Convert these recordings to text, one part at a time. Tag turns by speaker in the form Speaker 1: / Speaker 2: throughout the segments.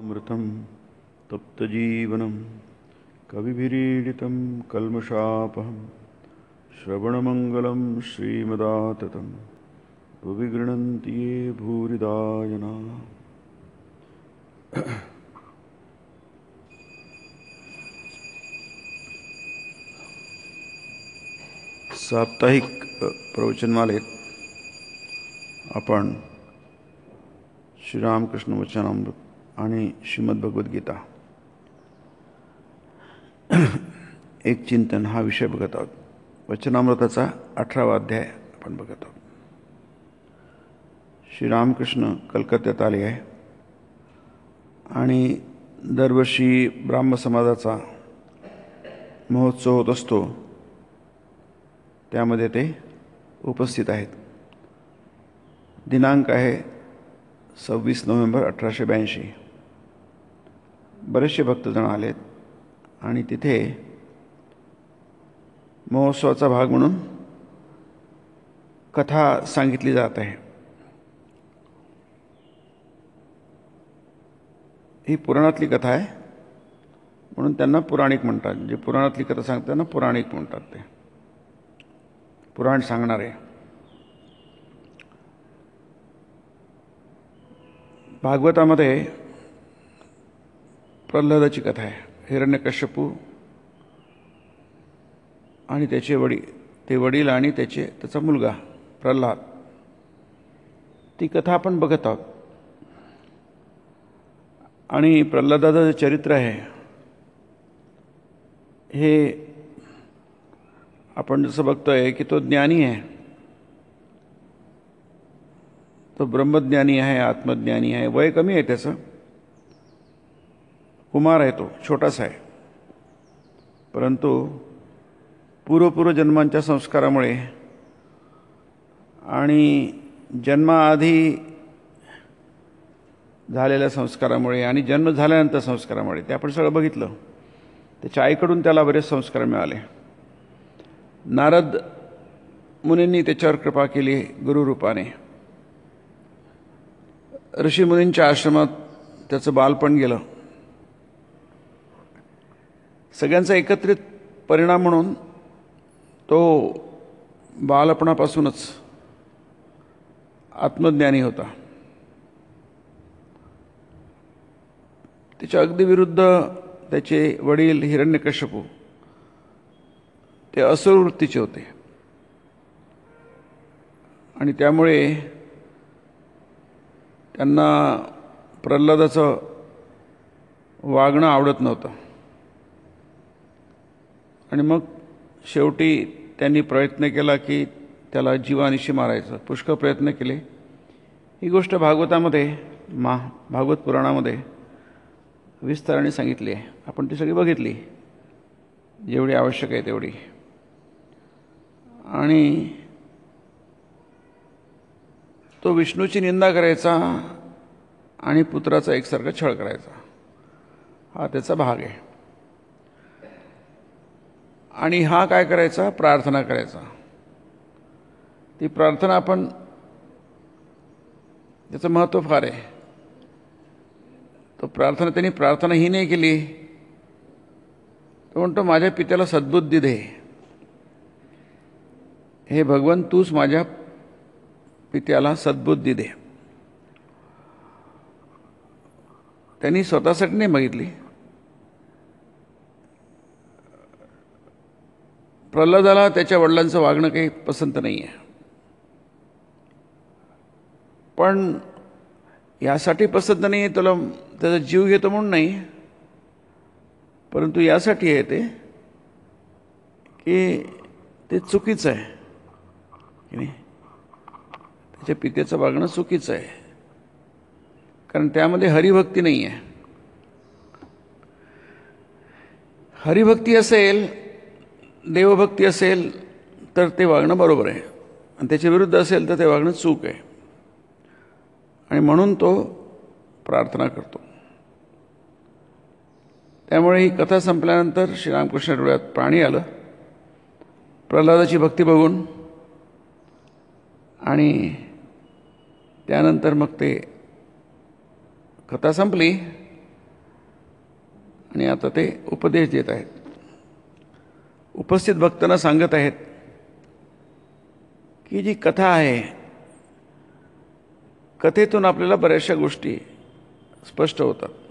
Speaker 1: अमृतं तप्तजीवनं कविभिरीडितं कल्मषापहं श्रवणमङ्गलं श्रीमदाततं भुवि गृह्णन्ति ये भूरिदायना साप्ताहिक प्रवचनमालेत आपण श्रीरामकृष्ण वचनामृत आणि श्रीमद्भगवद्गीता एक चिंतन हा विषय बघत आहोत वचनामृताचा अठरावा अध्याय आपण बघत आहोत श्रीरामकृष्ण कलकत्त्यात आले आहे आणि दरवर्षी ब्राह्म समाजाचा महोत्सव होत असतो त्यामध्ये ते उपस्थित आहेत दिनांक आहे सव्वीस नोव्हेंबर अठराशे ब्याऐंशी बरेचसे भक्तजण आलेत आणि तिथे महोत्सवाचा भाग म्हणून कथा सांगितली जात आहे ही पुराणातली कथा आहे म्हणून त्यांना पुराणिक म्हणतात जे पुराणातली कथा सांगतात त्यांना पुराणिक म्हणतात ते पुराण सांगणारे भागवतामध्ये प्रल्हादाची कथा आहे हिरण्यकश्यपू आणि त्याचे वडील ते वडील आणि त्याचे त्याचा मुलगा प्रल्हाद ती कथा आपण बघत आहोत आणि प्रल्हादाचं जे चरित्र आहे हे आपण जसं बघतो आहे की तो ज्ञानी आहे तो ब्रह्मज्ञानी आहे आत्मज्ञानी आहे वय कमी आहे त्याचं कुमार आहे तो छोटासा आहे परंतु पूर्वपूर्व जन्मांच्या संस्कारामुळे आणि जन्माआधी झालेल्या संस्कारामुळे आणि जन्म झाल्यानंतर संस्कारामुळे ते आपण सगळं बघितलं त्याच्या आईकडून त्याला बरेच संस्कार मिळाले नारद मुनींनी त्याच्यावर कृपा केली गुरुरूपाने मुनींच्या आश्रमात त्याचं बालपण गेलं सगळ्यांचा एकत्रित परिणाम म्हणून तो बालपणापासूनच आत्मज्ञानी होता त्याच्या अगदी विरुद्ध त्याचे वडील हिरण्यकश्यपू ते वृत्तीचे होते आणि त्यामुळे त्यांना प्रल्हादाचं वागणं आवडत नव्हतं आणि मग शेवटी त्यांनी प्रयत्न केला की त्याला जीवानिशी मारायचं पुष्कळ प्रयत्न केले ही गोष्ट भागवतामध्ये मा भागवत पुराणामध्ये विस्ताराने सांगितली आहे आपण ती सगळी बघितली जेवढी आवश्यक आहे तेवढी आणि तो विष्णूची निंदा करायचा आणि पुत्राचा एकसारखा छळ करायचा हा त्याचा भाग आहे आणि हा काय करायचा प्रार्थना करायचा ती प्रार्थना आपण त्याचं महत्त्व फार आहे तो प्रार्थना त्यांनी प्रार्थना ही नाही केली तो म्हणतो माझ्या पित्याला सद्बुद्धी दे हे भगवान तूच माझ्या पित्याला सद्बुद्धी दे त्यांनी स्वतःसाठी नाही बघितली प्रल्हादाला त्याच्या वडिलांचं वागणं काही पसंत नाही आहे पण यासाठी पसंत नाही आहे तुला त्याचा जीव घेतो म्हणून नाही परंतु यासाठी आहे ते की ते चुकीचं आहे की नाही त्याच्या पित्याचं वागणं चुकीचं आहे कारण त्यामध्ये हरिभक्ती नाही आहे हरिभक्ती असेल देवभक्ती असेल तर ते वागणं बरोबर आहे आणि त्याच्या विरुद्ध असेल तर ते वागणं चूक आहे आणि म्हणून तो प्रार्थना करतो त्यामुळे ही कथा संपल्यानंतर श्रीरामकृष्ण डोळ्यात पाणी आलं प्रल्हादाची भक्ती बघून आणि त्यानंतर मग ते कथा संपली आणि आता ते उपदेश देत आहेत उपस्थित भक्तांना सांगत आहेत की जी कथा आहे कथेतून आपल्याला बऱ्याचशा गोष्टी स्पष्ट होतात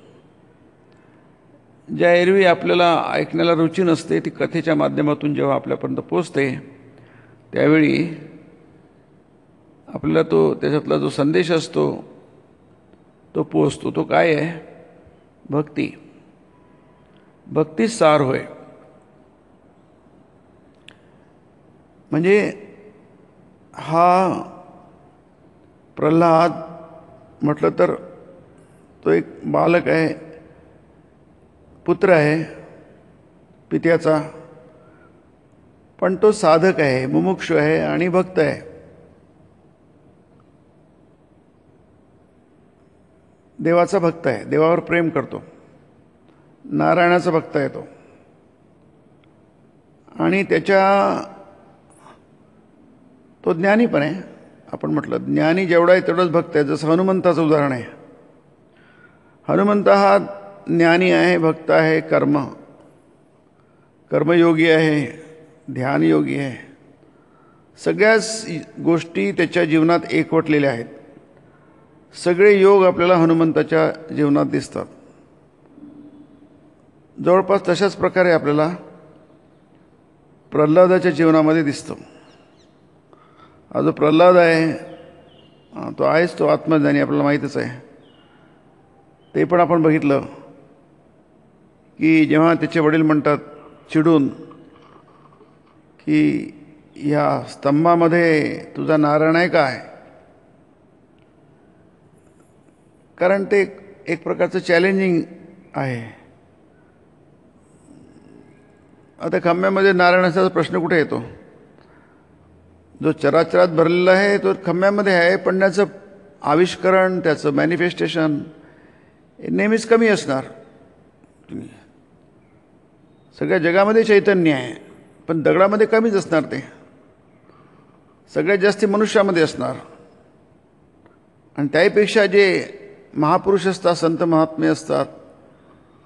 Speaker 1: ज्या एरवी आपल्याला ऐकण्याला रुची नसते ती कथेच्या माध्यमातून जेव्हा आपल्यापर्यंत पोचते त्यावेळी आपल्याला तो त्याच्यातला जो संदेश असतो तो पोचतो तो काय आहे भक्ती भक्ती सार होय म्हणजे हा प्रल्हाद म्हटलं तर तो एक बालक आहे पुत्र आहे पित्याचा पण तो साधक आहे मुमुक्ष आहे आणि भक्त आहे देवाचा भक्त आहे देवावर प्रेम करतो नारायणाचा भक्त आहे तो आणि त्याच्या तो ज्ञानी पण आहे आपण म्हटलं ज्ञानी जेवढा आहे तेवढंच भक्त आहे जसं हनुमंताचं उदाहरण आहे हनुमंत हा ज्ञानी आहे भक्त आहे कर्म कर्मयोगी आहे ध्यानयोगी आहे सगळ्याच गोष्टी त्याच्या जीवनात एकवटलेल्या आहेत सगळे योग आपल्याला हनुमंताच्या जीवनात दिसतात जवळपास तशाच प्रकारे आपल्याला प्रल्हादाच्या जीवनामध्ये दिसतो हा जो प्रल्हाद आहे तो आहेच तो आत्मज्ञानी आपल्याला माहीतच आहे ते पण आपण बघितलं की जेव्हा त्याचे वडील म्हणतात चिडून की या स्तंभामध्ये तुझा नारायण आहे काय कारण ते एक प्रकारचं चॅलेंजिंग आहे आता खांब्यामध्ये नारायणाचा प्रश्न कुठे येतो जो चराचरात भरलेला आहे तो खंब्यामध्ये आहे पण त्याचं आविष्करण त्याचं मॅनिफेस्टेशन हे नेहमीच कमी असणार सगळ्या जगामध्ये चैतन्य आहे पण दगडामध्ये कमीच असणार ते सगळ्यात जास्ती मनुष्यामध्ये असणार आणि त्याहीपेक्षा जे महापुरुष असतात संत महात्मे असतात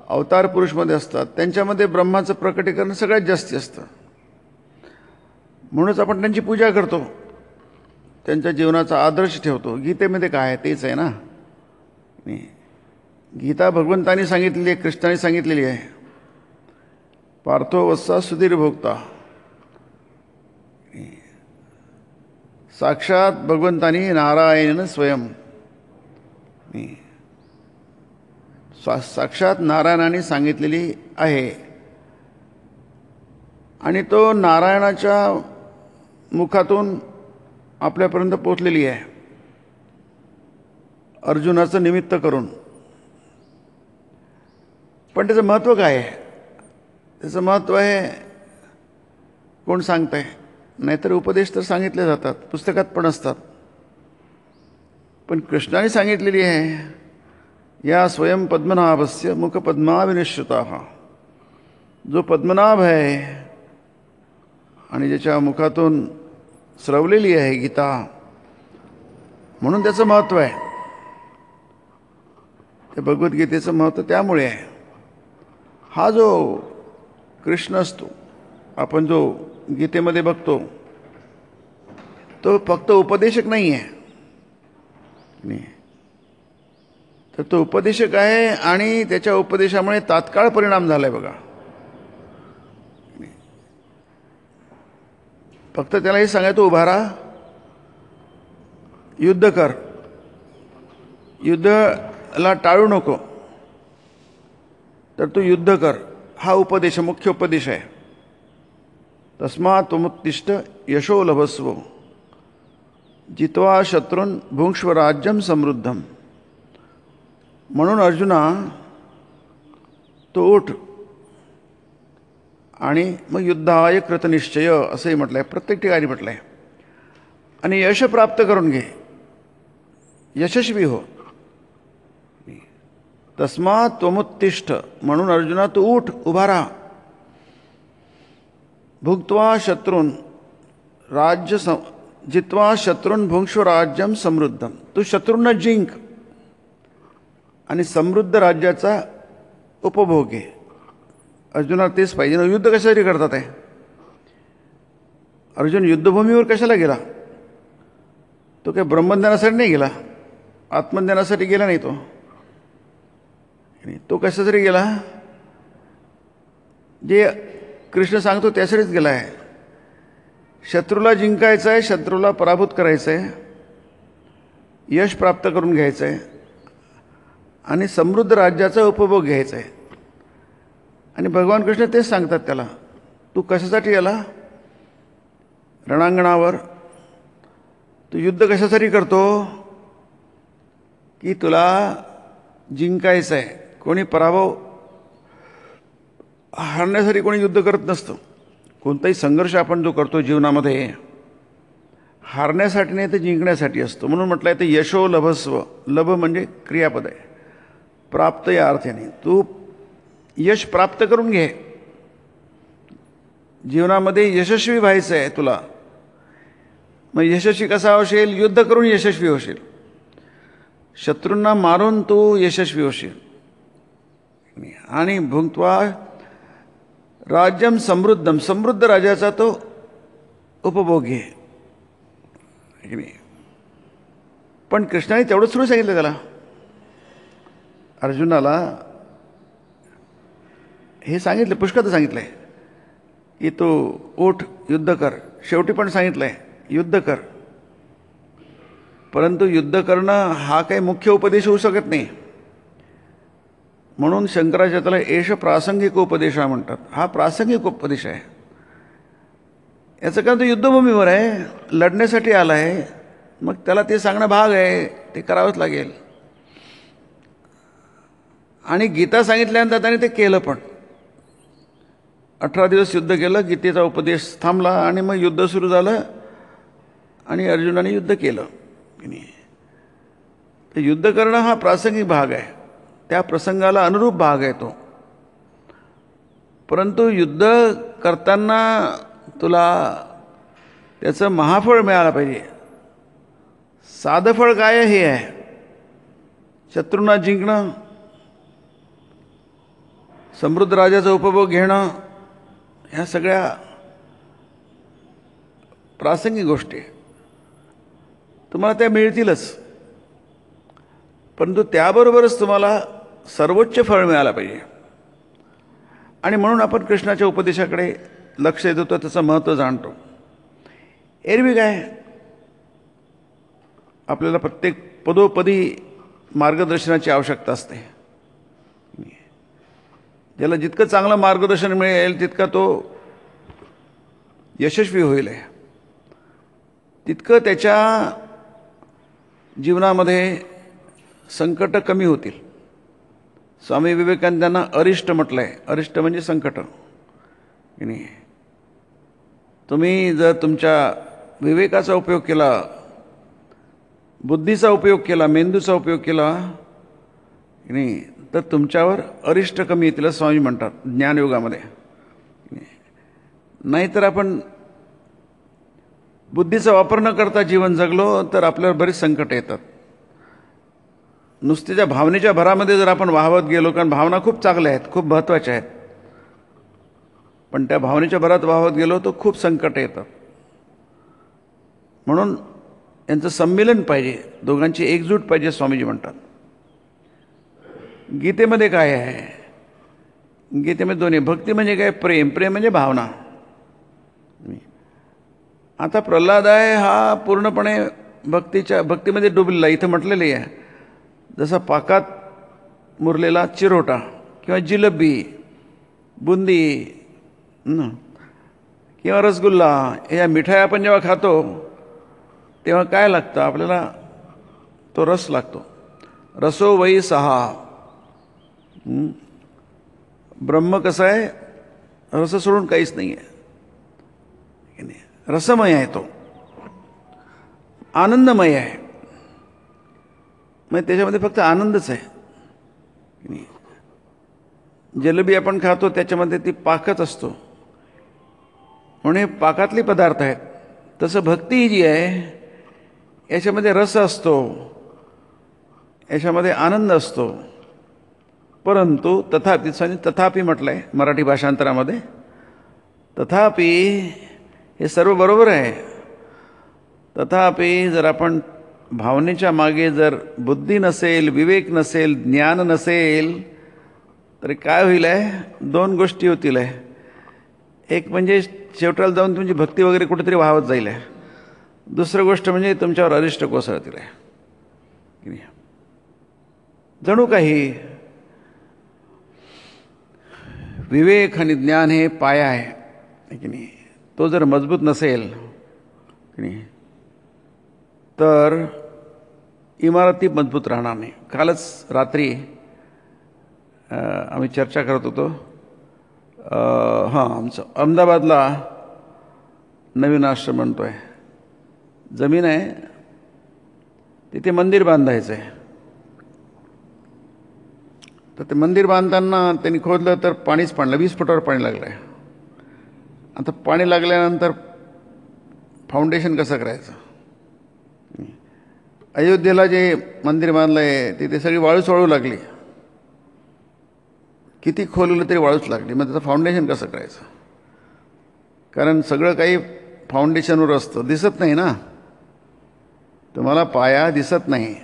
Speaker 1: अवतार पुरुषमध्ये असतात त्यांच्यामध्ये ब्रह्माचं प्रकटीकरण सगळ्यात जास्ती असतं म्हणूनच आपण त्यांची पूजा करतो त्यांच्या जीवनाचा आदर्श ठेवतो गीतेमध्ये काय आहे तेच आहे ना गीता भगवंतानी सांगितलेली आहे कृष्णाने सांगितलेली आहे पार्थोवत्सा सुधीर भोगता साक्षात भगवंतानी नारायण स्वयं सा साक्षात नारायणाने सांगितलेली आहे आणि तो नारायणाच्या मुखातून आपल्यापर्यंत पोचलेली आहे अर्जुनाचं निमित्त करून पण त्याचं महत्त्व काय आहे त्याचं महत्त्व आहे कोण सांगत आहे नाहीतर उपदेश तर सांगितले जातात पुस्तकात पण असतात पण कृष्णाने सांगितलेली आहे या स्वयं पद्मनाभस्य मुख पद्माविनिश्रुता जो पद्मनाभ आहे आणि ज्याच्या मुखातून स्रवलेली आहे गीता म्हणून त्याचं महत्व आहे ते भगवद्गीतेचं महत्त्व त्यामुळे आहे हा जो कृष्ण असतो आपण जो गीतेमध्ये बघतो तो फक्त उपदेशक नाही आहे तर तो उपदेशक आहे आणि त्याच्या उपदेशामुळे तात्काळ परिणाम झाला आहे बघा फक्त त्याला हे सांगायचं उभा राहा युद्ध कर युद्धला टाळू नको तर तू युद्ध कर हा उपदेश मुख्य उपदेश आहे तस्मा तुमुत्तिष्ट यशो लभस्व जितवा शत्रून राज्यम समृद्धम म्हणून अर्जुना तो उठ आणि मग युद्धाय कृतनिश्चय असंही म्हटलं आहे प्रत्येक ठिकाणी म्हटलं आहे आणि यश प्राप्त करून घे यशस्वी हो तस्मा त्वमुत्तिष्ठ म्हणून अर्जुना तू उठ उभा राहा भुक्त्वा शत्रून राज्य सं जित्वा शत्रून भुंक्ष राज्यम समृद्धम तू शत्रूंना जिंक आणि समृद्ध राज्याचा उपभोग घे अर्जुनाला तेच पाहिजे ना युद्ध कशासाठी करतात आहे अर्जुन युद्धभूमीवर कशाला गेला तो काही ब्रह्मज्ञानासाठी नाही गेला आत्मज्ञानासाठी गेला नाही तो तो कशासाठी गेला जे कृष्ण सांगतो त्यासाठीच गेला आहे शत्रूला जिंकायचं आहे शत्रूला पराभूत करायचं आहे यश प्राप्त करून घ्यायचं आहे आणि समृद्ध राज्याचा उपभोग घ्यायचा आहे आणि भगवान कृष्ण तेच सांगतात त्याला तू कशासाठी आला रणांगणावर तू युद्ध कशासाठी करतो की तुला जिंकायचं आहे कोणी पराभव हारण्यासाठी कोणी युद्ध करत नसतं कोणताही संघर्ष आपण जो करतो जीवनामध्ये हारण्यासाठी नाही तर जिंकण्यासाठी असतो म्हणून म्हटलं आहे ते यशो लभस्व लभ म्हणजे क्रियापद आहे प्राप्त या अर्थाने तू यश प्राप्त करून घे जीवनामध्ये यशस्वी व्हायचं आहे तुला मग यशस्वी कसा होशील युद्ध करून यशस्वी होशील शत्रूंना मारून तू यशस्वी होशील आणि भुंगत्वा राज्यम समृद्धम समृद्ध राजाचा तो उपभोग घे पण कृष्णाने तेवढंच सुरू सांगितलं त्याला अर्जुनाला हे सांगितले पुष्कळ सांगितलंय की तू उठ युद्ध कर शेवटी पण सांगितलं आहे युद्ध कर परंतु युद्ध करणं हा काही मुख्य उपदेश होऊ शकत नाही म्हणून शंकराचार्याला त्याला एष प्रासंगिक उपदेश म्हणतात हा प्रासंगिक उपदेश आहे याचं कारण तो युद्धभूमीवर आहे लढण्यासाठी आला आहे मग त्याला ते सांगणं भाग आहे ते करावंच लागेल आणि गीता सांगितल्यानंतर त्याने ते केलं पण अठरा दिवस युद्ध केलं गीतेचा उपदेश थांबला आणि मग युद्ध सुरू झालं आणि अर्जुनाने युद्ध केलं तर युद्ध करणं हा प्रासंगिक भाग आहे त्या प्रसंगाला अनुरूप भाग आहे तो परंतु युद्ध करताना तुला त्याचं महाफळ मिळालं पाहिजे साधफळ काय हे आहे शत्रूंना जिंकणं समृद्ध राजाचा उपभोग घेणं ह्या सगळ्या प्रासंगिक गोष्टी तुम्हाला त्या मिळतीलच परंतु त्याबरोबरच तुम्हाला सर्वोच्च फळ मिळालं पाहिजे आणि म्हणून आपण कृष्णाच्या उपदेशाकडे लक्ष देतो त्याचं महत्त्व जाणतो एरवी काय आपल्याला प्रत्येक पदोपदी मार्गदर्शनाची आवश्यकता असते ज्याला जितकं चांगलं मार्गदर्शन मिळेल तितका तो यशस्वी होईल आहे तितकं त्याच्या जीवनामध्ये संकट कमी होतील स्वामी विवेकानंदांना अरिष्ट म्हटलं आहे अरिष्ट म्हणजे संकट आणि तुम्ही जर तुमच्या विवेकाचा उपयोग केला बुद्धीचा उपयोग केला मेंदूचा उपयोग केला आणि तर तुमच्यावर अरिष्ट कमी येतील स्वामी म्हणतात ज्ञानयुगामध्ये नाहीतर आपण बुद्धीचा वापर न करता जीवन जगलो तर आपल्यावर बरेच संकट येतात नुसतीच्या भावनेच्या भरामध्ये जर आपण वाहवत गेलो कारण भावना खूप चांगल्या आहेत खूप महत्त्वाच्या आहेत पण त्या भावनेच्या भरात वाहवत गेलो तर खूप संकट येतात म्हणून यांचं संमेलन पाहिजे दोघांची एकजूट पाहिजे स्वामीजी म्हणतात गीतेमध्ये काय आहे गीतेमध्ये दोन्ही भक्ती म्हणजे काय प्रेम प्रेम म्हणजे भावना आता प्रल्हाद आहे हा पूर्णपणे भक्तीच्या भक्तीमध्ये डुबलेला इथं म्हटलेली आहे जसा पाकात मुरलेला चिरोटा किंवा जिलबी बुंदी किंवा रसगुल्ला या मिठाई आपण जेव्हा खातो तेव्हा काय लागतं आपल्याला तो रस लागतो रसो वई सहा ब्रह्म कसं आहे रस सोडून काहीच नाही आहे रसमय आहे तो आनंदमय आहे म्हणजे त्याच्यामध्ये फक्त आनंदच आहे जलेबी आपण खातो त्याच्यामध्ये ती पाकच असतो म्हणून हे पाकातले पदार्थ आहेत तसं भक्ती जी आहे याच्यामध्ये रस असतो याच्यामध्ये आनंद असतो परंतु तथापि स्वामी तथापि म्हटलं आहे मराठी भाषांतरामध्ये तथापि हे सर्व बरोबर आहे तथापि जर आपण भावनेच्या मागे जर बुद्धी नसेल विवेक नसेल ज्ञान नसेल तर काय होईल आहे दोन गोष्टी होतील आहे एक म्हणजे शेवटाला जाऊन तुमची भक्ती वगैरे कुठेतरी वाहवत जाईल आहे दुसरं गोष्ट म्हणजे तुमच्यावर अरिष्ट कोसळतील आहे जणू काही विवेक आणि ज्ञान हे पाया आहे की नाही तो जर मजबूत नसेल की नाही तर इमारती मजबूत राहणार नाही कालच रात्री आम्ही चर्चा करत होतो हां आमचं अहमदाबादला नवीन आश्रम म्हणतो आहे जमीन आहे तिथे मंदिर बांधायचं आहे तर ते मंदिर बांधताना त्यांनी खोदलं तर पाणीच पाणलं वीस फुटावर पाणी लागलं आहे आता पाणी लागल्यानंतर फाउंडेशन कसं करायचं अयोध्येला जे मंदिर बांधलं आहे तिथे सगळी वाळूच वाळू लागली किती खोललं तरी वाळूच लागली मग त्याचं फाउंडेशन कसं करायचं कारण सगळं काही फाउंडेशनवर असतं दिसत नाही ना तुम्हाला पाया दिसत नाही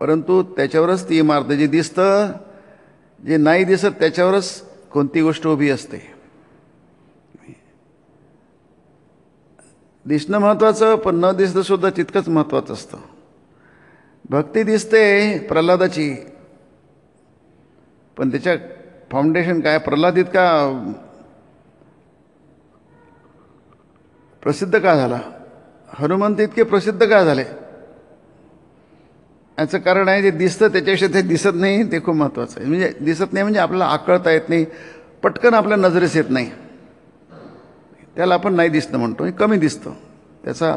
Speaker 1: परंतु त्याच्यावरच ती इमारत जे दिसतं जे नाही दिसत त्याच्यावरच कोणती गोष्ट उभी असते दिसणं महत्त्वाचं पण न दिसणं सुद्धा तितकंच महत्त्वाचं असतं भक्ती दिसते प्रल्हादाची पण त्याच्या फाउंडेशन काय प्रल्हाद इतका प्रसिद्ध का झाला हनुमंत इतके प्रसिद्ध का झाले याचं कारण आहे जे दिसतं त्याच्याविषयी ते दिसत नाही ते खूप महत्त्वाचं आहे म्हणजे दिसत नाही म्हणजे आपल्याला आकळता येत नाही पटकन आपल्या नजरेस येत नाही त्याला आपण नाही दिसतं म्हणतो कमी दिसतं त्याचा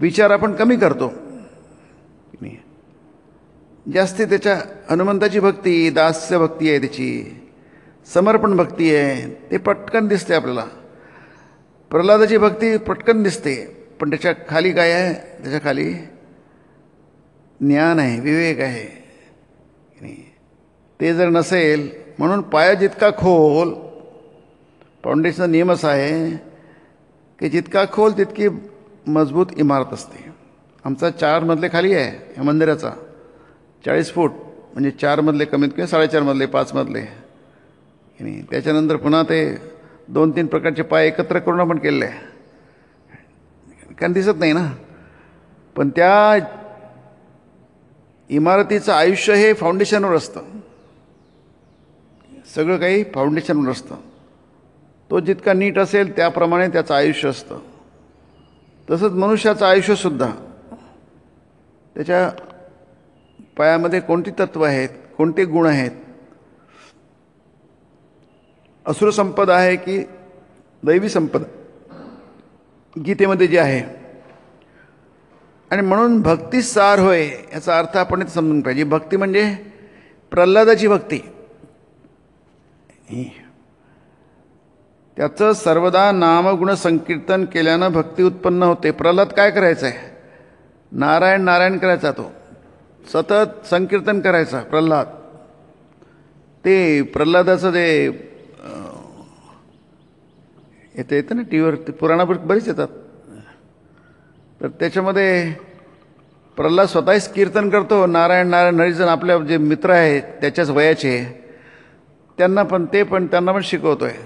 Speaker 1: विचार आपण कमी करतो जास्ती त्याच्या हनुमंताची भक्ती दास्य भक्ती आहे त्याची समर्पण भक्ती आहे ते पटकन दिसते आपल्याला प्रल्हादाची भक्ती पटकन दिसते पण त्याच्या खाली काय आहे त्याच्या खाली ज्ञान आहे विवेक आहे ते जर नसेल म्हणून पाया जितका खोल फाउंडेशनचा असा आहे की जितका खोल तितकी मजबूत इमारत असते आमचा चार खाली आहे या मंदिराचा चाळीस फूट म्हणजे चारमधले कमीत कमी साडेचारमधले पाचमधले मजले आणि त्याच्यानंतर पुन्हा ते दोन तीन प्रकारचे पाय एकत्र करून आपण केले आहे कारण दिसत नाही ना पण त्या इमारतीचं आयुष्य हे फाउंडेशनवर असतं सगळं काही फाउंडेशनवर असतं तो जितका नीट असेल त्याप्रमाणे त्याचं आयुष्य असतं तसंच मनुष्याचं आयुष्यसुद्धा त्याच्या पायामध्ये कोणती तत्त्व आहेत कोणते गुण आहेत असुरसंपदा आहे की दैवी संपदा गीतेमध्ये जे आहे आणि म्हणून भक्ती सार होय याचा अर्थ आपण समजून पाहिजे भक्ती म्हणजे प्रल्हादाची भक्ती त्याचं सर्वदा नामगुण संकीर्तन केल्यानं भक्ती उत्पन्न होते प्रल्हाद काय करायचं आहे नारायण नारायण करायचा तो सतत संकीर्तन करायचा प्रल्हाद ते प्रल्हादाचं ते येतं येतं ना टी व्हीवर पुराणापुर बरीच येतात तर त्याच्यामध्ये प्रल्हाद स्वतःच कीर्तन करतो नारायण नारायण हरिजन आपल्या जे मित्र आहेत त्याच्याच वयाचे त्यांना पण ते पण त्यांना पण शिकवतो आहे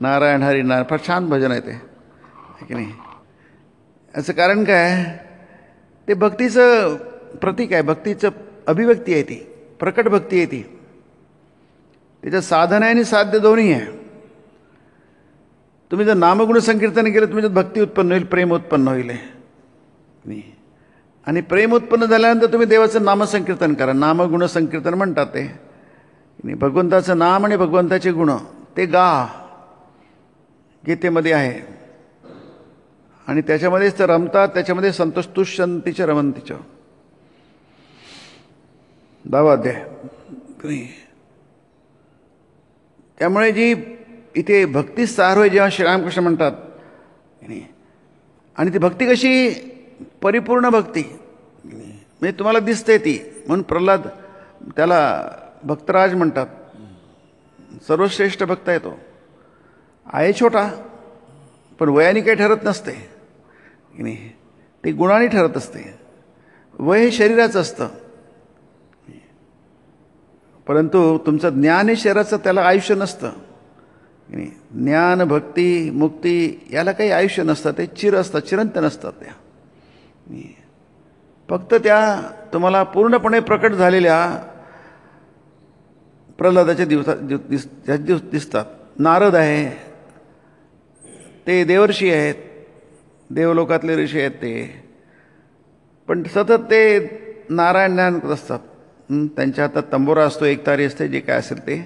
Speaker 1: नारायण हरी नारायण फार छान भजन आहे ते की नाही याचं कारण काय ते भक्तीचं प्रतीक आहे भक्तीचं अभिव्यक्ती आहे ती प्रकट भक्ती आहे ती त्याच्या साधन आहे आणि साध्य दोन्ही आहे तुम्ही जर नामगुण संकीर्तन केलं तुम्ही जर भक्ती उत्पन्न होईल प्रेम उत्पन्न होईल आणि प्रेम उत्पन्न झाल्यानंतर तुम्ही देवाचं नामसंकीर्तन करा नामगुण संकीर्तन म्हणतात ते भगवंताचं नाम आणि भगवंताचे गुण ते गा गीतेमध्ये आहे आणि त्याच्यामध्येच ते रमतात त्याच्यामध्ये संतोष तुष्यंतीच्या रमंतीचं दावा अध्याय त्यामुळे जी इथे भक्तीच सार होय जेव्हा श्रीरामकृष्ण म्हणतात आणि ती भक्ती कशी परिपूर्ण भक्ती म्हणजे तुम्हाला दिसते ती म्हणून प्रल्हाद त्याला भक्तराज म्हणतात सर्वश्रेष्ठ भक्त आहे तो आहे छोटा पण वयाने काही ठरत नसते की नाही ते गुणाने ठरत असते वय हे शरीराचं असतं परंतु तुमचं ज्ञान हे शरीराचं त्याला आयुष्य नसतं ज्ञान भक्ती मुक्ती याला काही आयुष्य नसतं ते चिर असतात चिरंत नसतात त्या फक्त त्या तुम्हाला पूर्णपणे प्रकट झालेल्या प्रल्हादाच्या दिवसात दिव दिस दिवस दिसतात नारद आहे ते देवर्षी आहेत देवलोकातले ऋषी आहेत ते पण सतत ते नारायण ज्ञान करत असतात त्यांच्या हातात तंबोरा असतो एकतारी असते जे काय असेल ते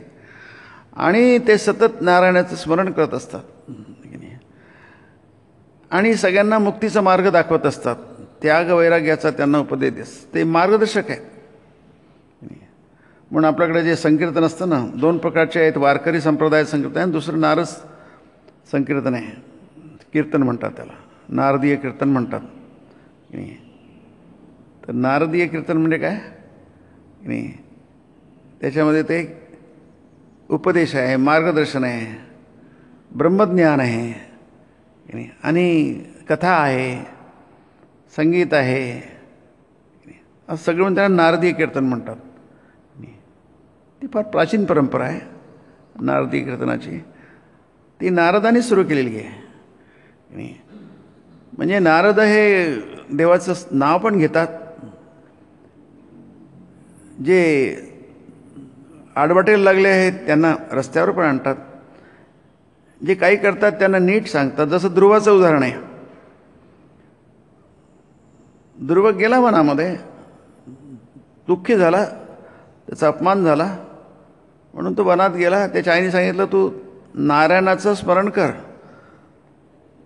Speaker 1: आणि ते सतत नारायणाचं स्मरण करत असतात आणि सगळ्यांना मुक्तीचा मार्ग दाखवत असतात त्याग वैराग्याचा त्यांना उपदेश देस ते मार्गदर्शक आहेत म्हणून आपल्याकडे जे संकीर्तन असतं ना दोन प्रकारचे आहेत वारकरी संप्रदाय संकीर्तन आहे दुसरं नारस संकीर्तन आहे कीर्तन म्हणतात त्याला नारदीय कीर्तन म्हणतात तर नारदीय कीर्तन म्हणजे काय त्याच्यामध्ये ते उपदेश आहे मार्गदर्शन आहे ब्रह्मज्ञान आहे आणि कथा आहे संगीत आहे असं सगळं म्हणून त्यांना नारदीय कीर्तन म्हणतात ती फार प्राचीन परंपरा आहे नारदी कीर्तनाची ती नारदाने सुरू केलेली आहे म्हणजे नारद हे देवाचं नाव पण घेतात जे आडवाटेला लागले आहेत त्यांना रस्त्यावर पण आणतात जे काही करतात त्यांना नीट सांगतात जसं ध्रुवाचं उदाहरण आहे ध्रुव गेला वनामध्ये दुःखी झाला त्याचा अपमान झाला म्हणून तो वनात गेला त्याच्या आईने सांगितलं तू नारायणाचं स्मरण कर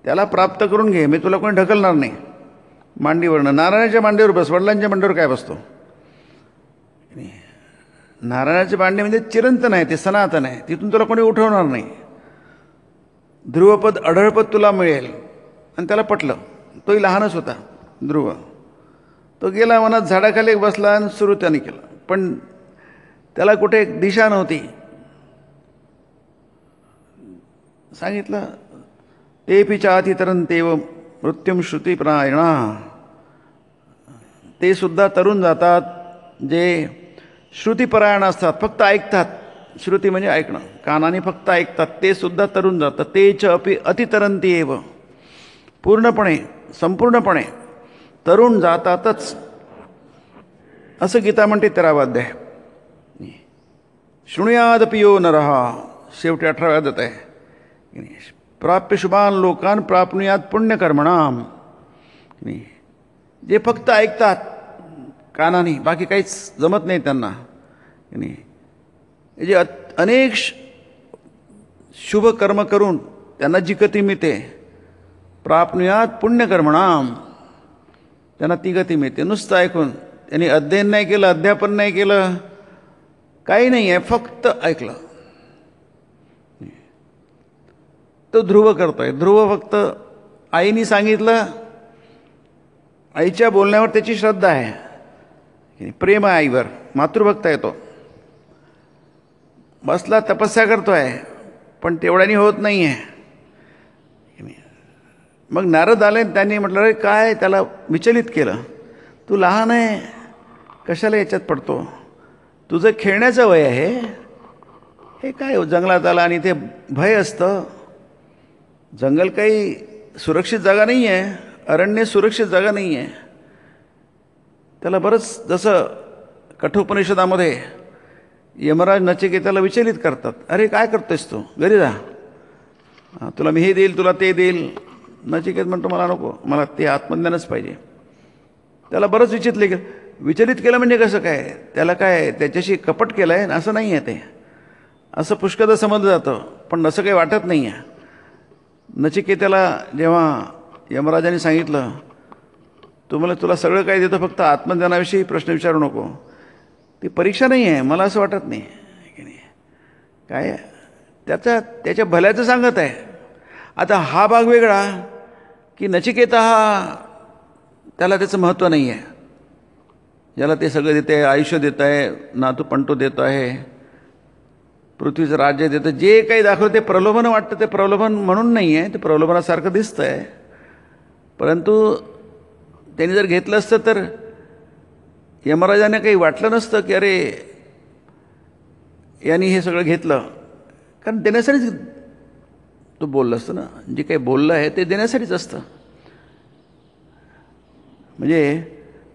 Speaker 1: त्याला प्राप्त करून घे मी तुला कोणी ढकलणार नाही मांडीवरनं नारायणाच्या मांडीवर बस वडिलांच्या मांडीवर काय बसतो नारायणाचे पांडे म्हणजे चिरंतन आहे ते सनातन आहे तिथून तुला कोणी उठवणार नाही ध्रुवपद अढळपद तुला मिळेल आणि त्याला पटलं तोही लहानच होता ध्रुव तो गेला मनात झाडाखाली बसला आणि सुरू त्याने केलं पण त्याला कुठे एक दिशा नव्हती सांगितलं ते पिच्या अतितरण तेव मृत्युम श्रुतीप्रायणा ते सुद्धा तरुण जातात जे श्रुतीपरायण असतात फक्त ऐकतात श्रुती म्हणजे ऐकणं कानाने फक्त ऐकतात ते सुद्धा तरुण जातं ते च अपि अतितरंती एव पूर्णपणे संपूर्णपणे तरुण जातातच असं गीता म्हणते तेरावाध्याय शृणुयाद यो न रहा शेवटी जात आहे प्राप्य शुभान लोकान प्राप्नुयात पुण्यकर्मणाम जे फक्त ऐकतात कानाने बाकी काहीच जमत नाही त्यांना जे अनेक शुभ कर्म करून त्यांना जी गती मिळते प्राप्नुयात पुण्यकर्मणाम त्यांना ती गती मिळते नुसतं ऐकून त्यांनी अध्ययन नाही केलं अध्यापन नाही केलं काही नाही आहे फक्त ऐकलं तो ध्रुव करतोय ध्रुव फक्त आईने सांगितलं आईच्या बोलण्यावर त्याची श्रद्धा आहे प्रेम आहे आईवर मातृभक्त आहे तो बसला तपस्या करतो आहे पण तेवढ्यानी होत नाही आहे मग नारद आले त्यांनी म्हटलं अरे काय त्याला विचलित केलं तू लहान आहे कशाला याच्यात पडतो तुझं खेळण्याचं वय आहे हे काय जंगलात आलं आणि ते भय असतं जंगल काही सुरक्षित जागा नाही आहे अरण्य सुरक्षित जागा नाही आहे त्याला बरंच जसं कठोपनिषदामध्ये यमराज नचिकेताला विचलित करतात अरे काय करतोयस तू घरी जा तुला मी हे देईल तुला ते देईल नचिकेत म्हणतो मला नको मला ते आत्मज्ञानच पाहिजे त्याला बरंच विचितले की विचलित केलं म्हणजे कसं काय त्याला काय त्याच्याशी कपट केलं आहे असं नाही आहे ते असं पुष्कदा समजलं जातं पण असं काही वाटत नाही आहे नचिकेत्याला जेव्हा यमराजाने सांगितलं तुम्हाला तुला सगळं काय देतो फक्त आत्मज्ञानाविषयी प्रश्न विचारू नको ती परीक्षा नाही आहे मला असं वाटत नाही की नाही काय त्याचा त्याच्या भल्याचं सांगत आहे आता हा भाग वेगळा की नचिकेता हा त्याला त्याचं महत्त्व नाही आहे ज्याला ते सगळं आहे आयुष्य देत आहे नातू पंटू देतो आहे पृथ्वीचं राज्य देतं जे काही दाखवलं ते प्रलोभन वाटतं ते प्रलोभन म्हणून नाही आहे ते प्रलोभनासारखं दिसतं आहे परंतु त्यांनी जर घेतलं असतं तर यमराजाने काही वाटलं नसतं की अरे यांनी हे सगळं घेतलं कारण देण्यासाठीच तो बोललं असतं ना जे काही बोललं आहे ते देण्यासाठीच असतं म्हणजे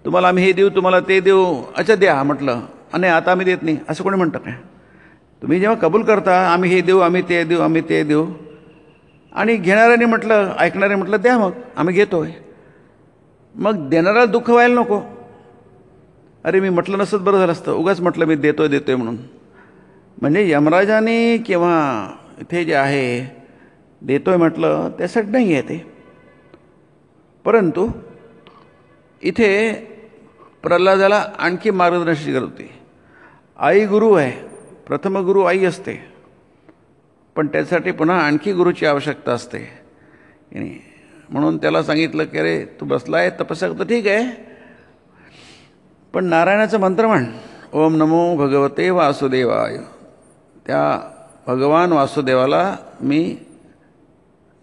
Speaker 1: तुम्हाला आम्ही हे देऊ तुम्हाला ते देऊ अच्छा द्या म्हटलं आणि आता आम्ही देत नाही असं कोणी म्हणतं काय तुम्ही जेव्हा कबूल करता आम्ही हे देऊ आम्ही ते देऊ आम्ही ते देऊ आणि घेणाऱ्याने म्हटलं ऐकणाऱ्याने म्हटलं द्या मग आम्ही घेतो आहे मग देणाऱ्याला दुःख व्हायला नको अरे मी म्हटलं नसत बरं झालं असतं उगाच म्हटलं मी देतोय देतोय म्हणून म्हणजे यमराजाने किंवा इथे जे आहे देतोय म्हटलं त्यासाठी नाही आहे ते परंतु इथे प्रल्हादाला आणखी मार्गदर्शनाची गरज होती आई गुरु आहे प्रथम गुरु आई असते पण त्यासाठी पुन्हा आणखी गुरुची आवश्यकता असते म्हणून त्याला सांगितलं की अरे तू बसला आहे तपस्या तर ठीक आहे पण नारायणाचं मंत्र म्हण ओम नमो भगवते वासुदेवाय त्या भगवान वासुदेवाला मी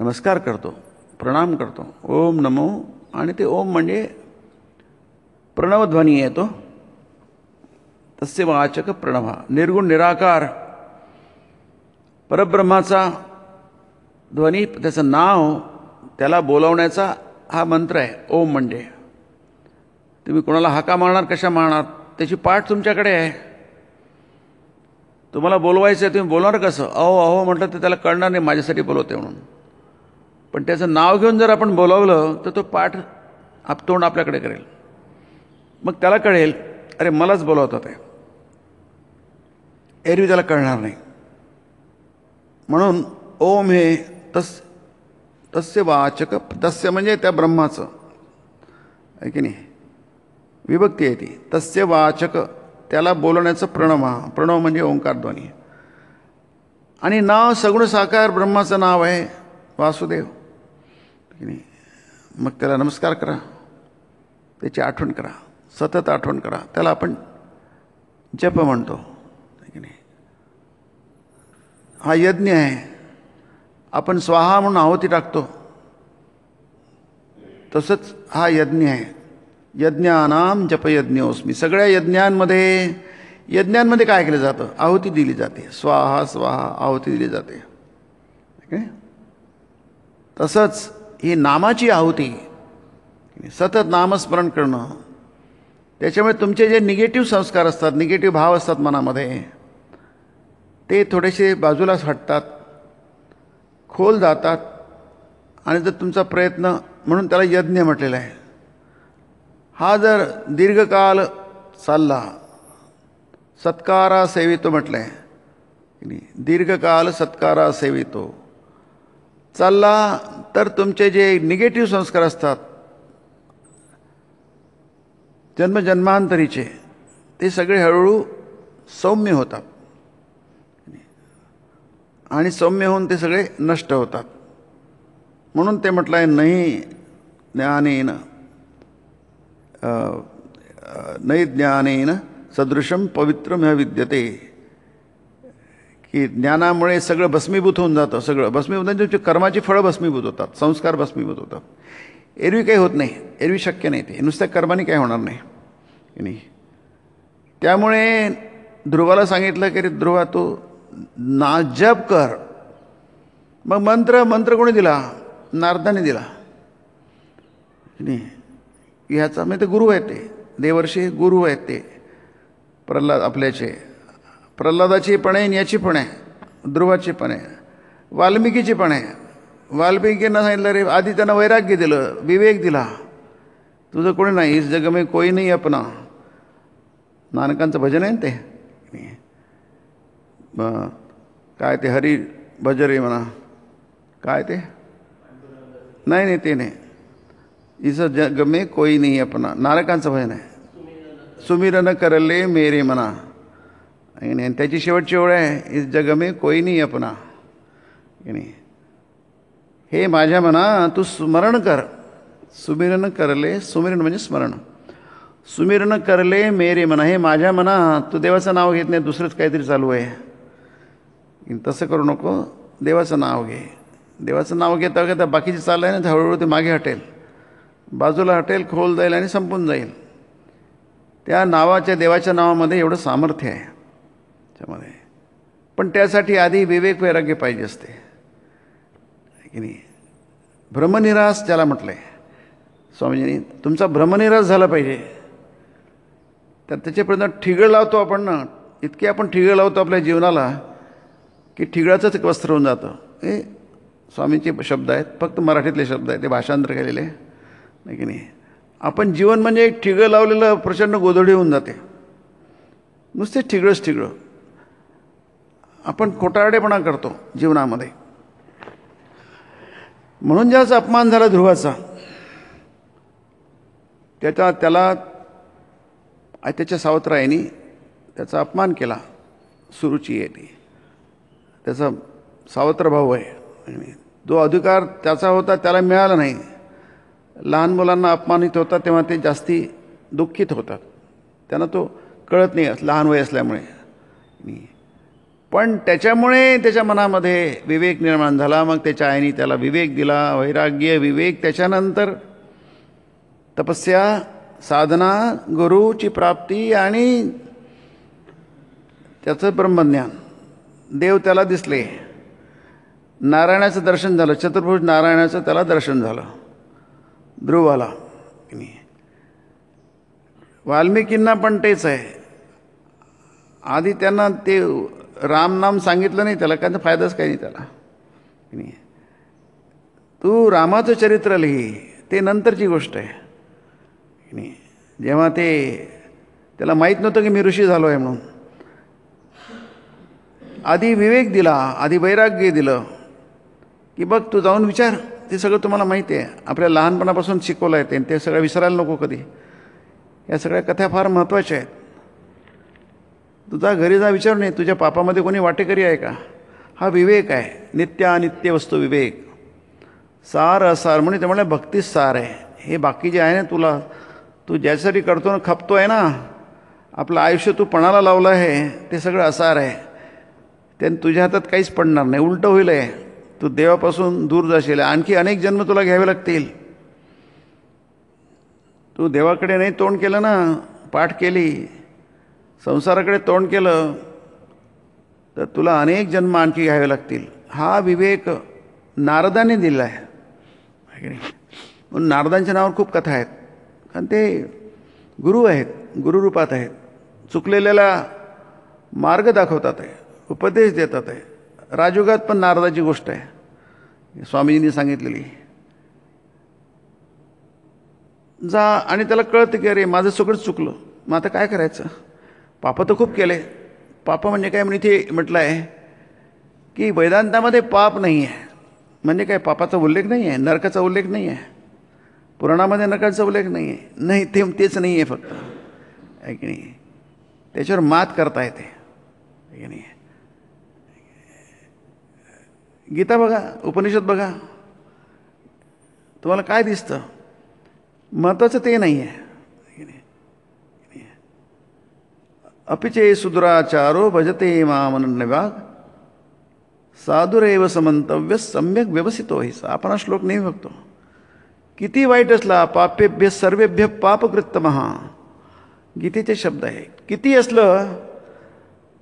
Speaker 1: नमस्कार करतो प्रणाम करतो ओम नमो आणि ते ओम म्हणजे प्रणवध्वनी येतो तस्य वाचक प्रणवा निर्गुण निराकार परब्रह्माचा ध्वनी त्याचं नाव त्याला बोलवण्याचा हा मंत्र आहे ओम म्हणजे तुम्ही कोणाला हाका मारणार कशा मारणार त्याची पाठ तुमच्याकडे आहे तुम्हाला बोलवायचं आहे तुम्ही बोलणार कसं अहो अहो म्हटलं तर त्याला कळणार नाही माझ्यासाठी बोलवते म्हणून पण त्याचं नाव घेऊन जर आपण बोलावलं तर तो पाठ आप तोंड आपल्याकडे करेल मग त्याला कळेल अरे मलाच बोलावतात ते एरवी त्याला कळणार नाही म्हणून ओम हे तस तस्य वाचक तस्य म्हणजे त्या ब्रह्माचं आहे की नाही विभक्ती आहे ती तस्य वाचक त्याला बोलण्याचं प्रणव प्रणव म्हणजे ओंकारध्वनी आणि नाव सगुण साकार ब्रह्माचं नाव आहे वासुदेव की नाही मग त्याला नमस्कार करा त्याची आठवण करा सतत आठवण करा त्याला आपण जप म्हणतो की नाही हा यज्ञ आहे आपण स्वाहा म्हणून आहुती टाकतो तसंच हा यज्ञ आहे यज्ञानाम जपयज्ञोस्मी सगळ्या यज्ञांमध्ये यज्ञांमध्ये काय केलं जातं आहुती दिली जाते स्वाहा स्वाहा आहुती दिली जाते तसंच ही नामाची आहुती सतत नामस्मरण करणं त्याच्यामुळे तुमचे जे निगेटिव्ह संस्कार असतात निगेटिव्ह भाव असतात मनामध्ये ते थोडेसे बाजूलाच हटतात खोल जातात आणि जर तुमचा प्रयत्न म्हणून त्याला यज्ञ म्हटलेला आहे हा जर दीर्घकाल चालला सत्कारा सेवितो म्हटलं आहे दीर्घकाल सत्कारा सेवितो चालला तर तुमचे जे निगेटिव्ह संस्कार असतात जन्मजन्मांतरीचे ते सगळे हळूहळू सौम्य होतात आणि सौम्य होऊन ते सगळे नष्ट होतात म्हणून ते म्हटलं आहे नही ज्ञानेन नाही ज्ञानेन सदृशम पवित्रम ह्या विद्यते की ज्ञानामुळे सगळं भस्मीभूत होऊन जातं सगळं भस्मीभूत म्हणजे कर्माची फळं भस्मीभूत होतात संस्कार भस्मीभूत होतात एरवी काही होत नाही एरवी शक्य नाही ते नुसत्या कर्माने काही होणार नाही त्यामुळे ध्रुवाला सांगितलं की ध्रुवा तू ना जप कर मग मंत्र मंत्र कोणी दिला नारदाने दिला नाही ह्याचा म्हणजे ते गुरु आहेत ते देवर्षी गुरु आहेत ते प्रल्हाद आपल्याचे प्रल्हादाची पण आहे याची पण आहे ध्रुवाची पण आहे वाल्मिकीची पण आहे वाल्मिकीनं सांगितलं रे आधी त्यांना वैराग्य दिलं विवेक दिला तुझं कोणी नाही इस जगमे कोई नाही अपना नानकांचं भजन आहे ते काय ते हरी भजरे म्हणा काय ते नाही नाही ते नाही इस जग मे कोई नाही अपना नारकांचं भजन आहे सुमिरन करले मेरे म्हणा आणि त्याची शेवटची ओळ आहे इस जग मे कोई नाही अपना नाही हे माझ्या म्हणा तू स्मरण कर सुमिरन करले सुमिरन म्हणजे स्मरण सुमिरन करले मेरे म्हणा हे माझ्या म्हणा तू देवाचं नाव घेत नाही दुसरंच काहीतरी चालू आहे तसं करू नको देवाचं नाव घे देवाचं नाव घेता घेता बाकीची चाललं आहे ना हळूहळू ते मागे हटेल बाजूला हटेल खोल जाईल आणि संपून जाईल त्या नावाच्या देवाच्या नावामध्ये एवढं सामर्थ्य आहे त्याच्यामध्ये पण त्यासाठी आधी विवेक वैराग्य पाहिजे असते की नाही भ्रमनिरास ज्याला म्हटलं आहे स्वामीजींनी तुमचा भ्रमनिरास झाला पाहिजे तर त्याच्यापर्यंत ठिगळ लावतो आपण ना इतके आपण ठिगळ लावतो आपल्या जीवनाला की ठिगळाचंच एक वस्त्र होऊन जातं हे स्वामींचे शब्द आहेत फक्त मराठीतले शब्द आहेत ते भाषांतर केलेले नाही की नाही आपण जीवन म्हणजे एक ठिगळं लावलेलं प्रचंड गोधडी होऊन जाते नुसते ठिगळंच ठिगळं आपण खोटारडेपणा करतो जीवनामध्ये म्हणून ज्याचा अपमान झाला ध्रुवाचा त्याचा त्याला त्याच्या सावत्रायनी त्याचा अपमान केला सुरुची येते त्याचा सावत्र भाऊ आहे आणि जो अधिकार त्याचा होता त्याला मिळाला नाही लहान मुलांना अपमानित होता तेव्हा ते जास्ती दुःखित होतात त्यांना तो कळत नाही लहान वय असल्यामुळे पण त्याच्यामुळे त्याच्या मनामध्ये विवेक निर्माण झाला मग त्याच्या आईने त्याला विवेक दिला वैराग्य विवेक त्याच्यानंतर तपस्या साधना गुरुची प्राप्ती आणि त्याचं ब्रह्मज्ञान देव त्याला दिसले नारायणाचं दर्शन झालं चतुर्भुज नारायणाचं त्याला दर्शन झालं ध्रुवाला वाल्मिकींना पण तेच आहे आधी त्यांना ते रामनाम सांगितलं नाही त्याला काय फायदाच काही नाही त्याला तू रामाचं चरित्र लिही ते नंतरची गोष्ट आहे जेव्हा ते त्याला माहीत नव्हतं की मी ऋषी झालो आहे म्हणून आधी विवेक दिला आधी वैराग्य दिलं की बघ तू जाऊन विचार ते सगळं तुम्हाला माहिती आहे आपल्या लहानपणापासून शिकवलं येते ते सगळं विसरायला नको कधी या सगळ्या कथा फार महत्त्वाच्या आहेत तुझा घरी जा विचार नाही तुझ्या पापामध्ये कोणी वाटेकरी आहे का हा विवेक आहे नित्यानित्य वस्तू विवेक सार असार म्हणजे त्यामुळे भक्तीच सार आहे हे बाकी जे आहे ना तुला तू ज्यासाठी करतो ना खपतो आहे ना आपलं आयुष्य तू पणाला लावलं आहे ते सगळं असार आहे त्यांनी तुझ्या हातात काहीच पडणार नाही उलटं होईल आहे तू देवापासून दूर जाशील आणखी अनेक जन्म तुला घ्यावे लागतील तू देवाकडे नाही तोंड केलं ना पाठ केली संसाराकडे तोंड केलं तर तुला अनेक जन्म आणखी घ्यावे लागतील हा विवेक नारदाने दिला आहे म्हणून नारदांच्या नावावर खूप कथा आहेत कारण ते गुरु आहेत गुरुरूपात आहेत चुकलेल्याला मार्ग दाखवतात आहे उपदेश देतात आहे राजयुगात पण नारदाची गोष्ट आहे स्वामीजींनी सांगितलेली जा आणि त्याला कळतं की अरे माझं सगळं चुकलं मग आता काय करायचं पाप तर खूप केले पाप म्हणजे काय म्हणजे इथे म्हटलं आहे की वेदांतामध्ये पाप नाही आहे म्हणजे काय पापाचा उल्लेख नाही आहे नरकाचा उल्लेख नाही आहे पुराणामध्ये नरकाचा उल्लेख नाही आहे नाही ते तेच नाही आहे फक्त ऐक नाही त्याच्यावर मात करता येते ऐकणी नाही गीता बघा उपनिषद बघा तुम्हाला काय दिसतं महत्त्वाचं ते नाही आहे अपिचे सुदुराचारो भजते मामनन्यवाग साधुरेव समंतव्य सम्यक व्यवसितो हि आपण श्लोक नाही बघतो किती वाईट असला पापेभ्य सर्वेभ्य पापकृत्तमहा गीतेचे शब्द आहे किती असलं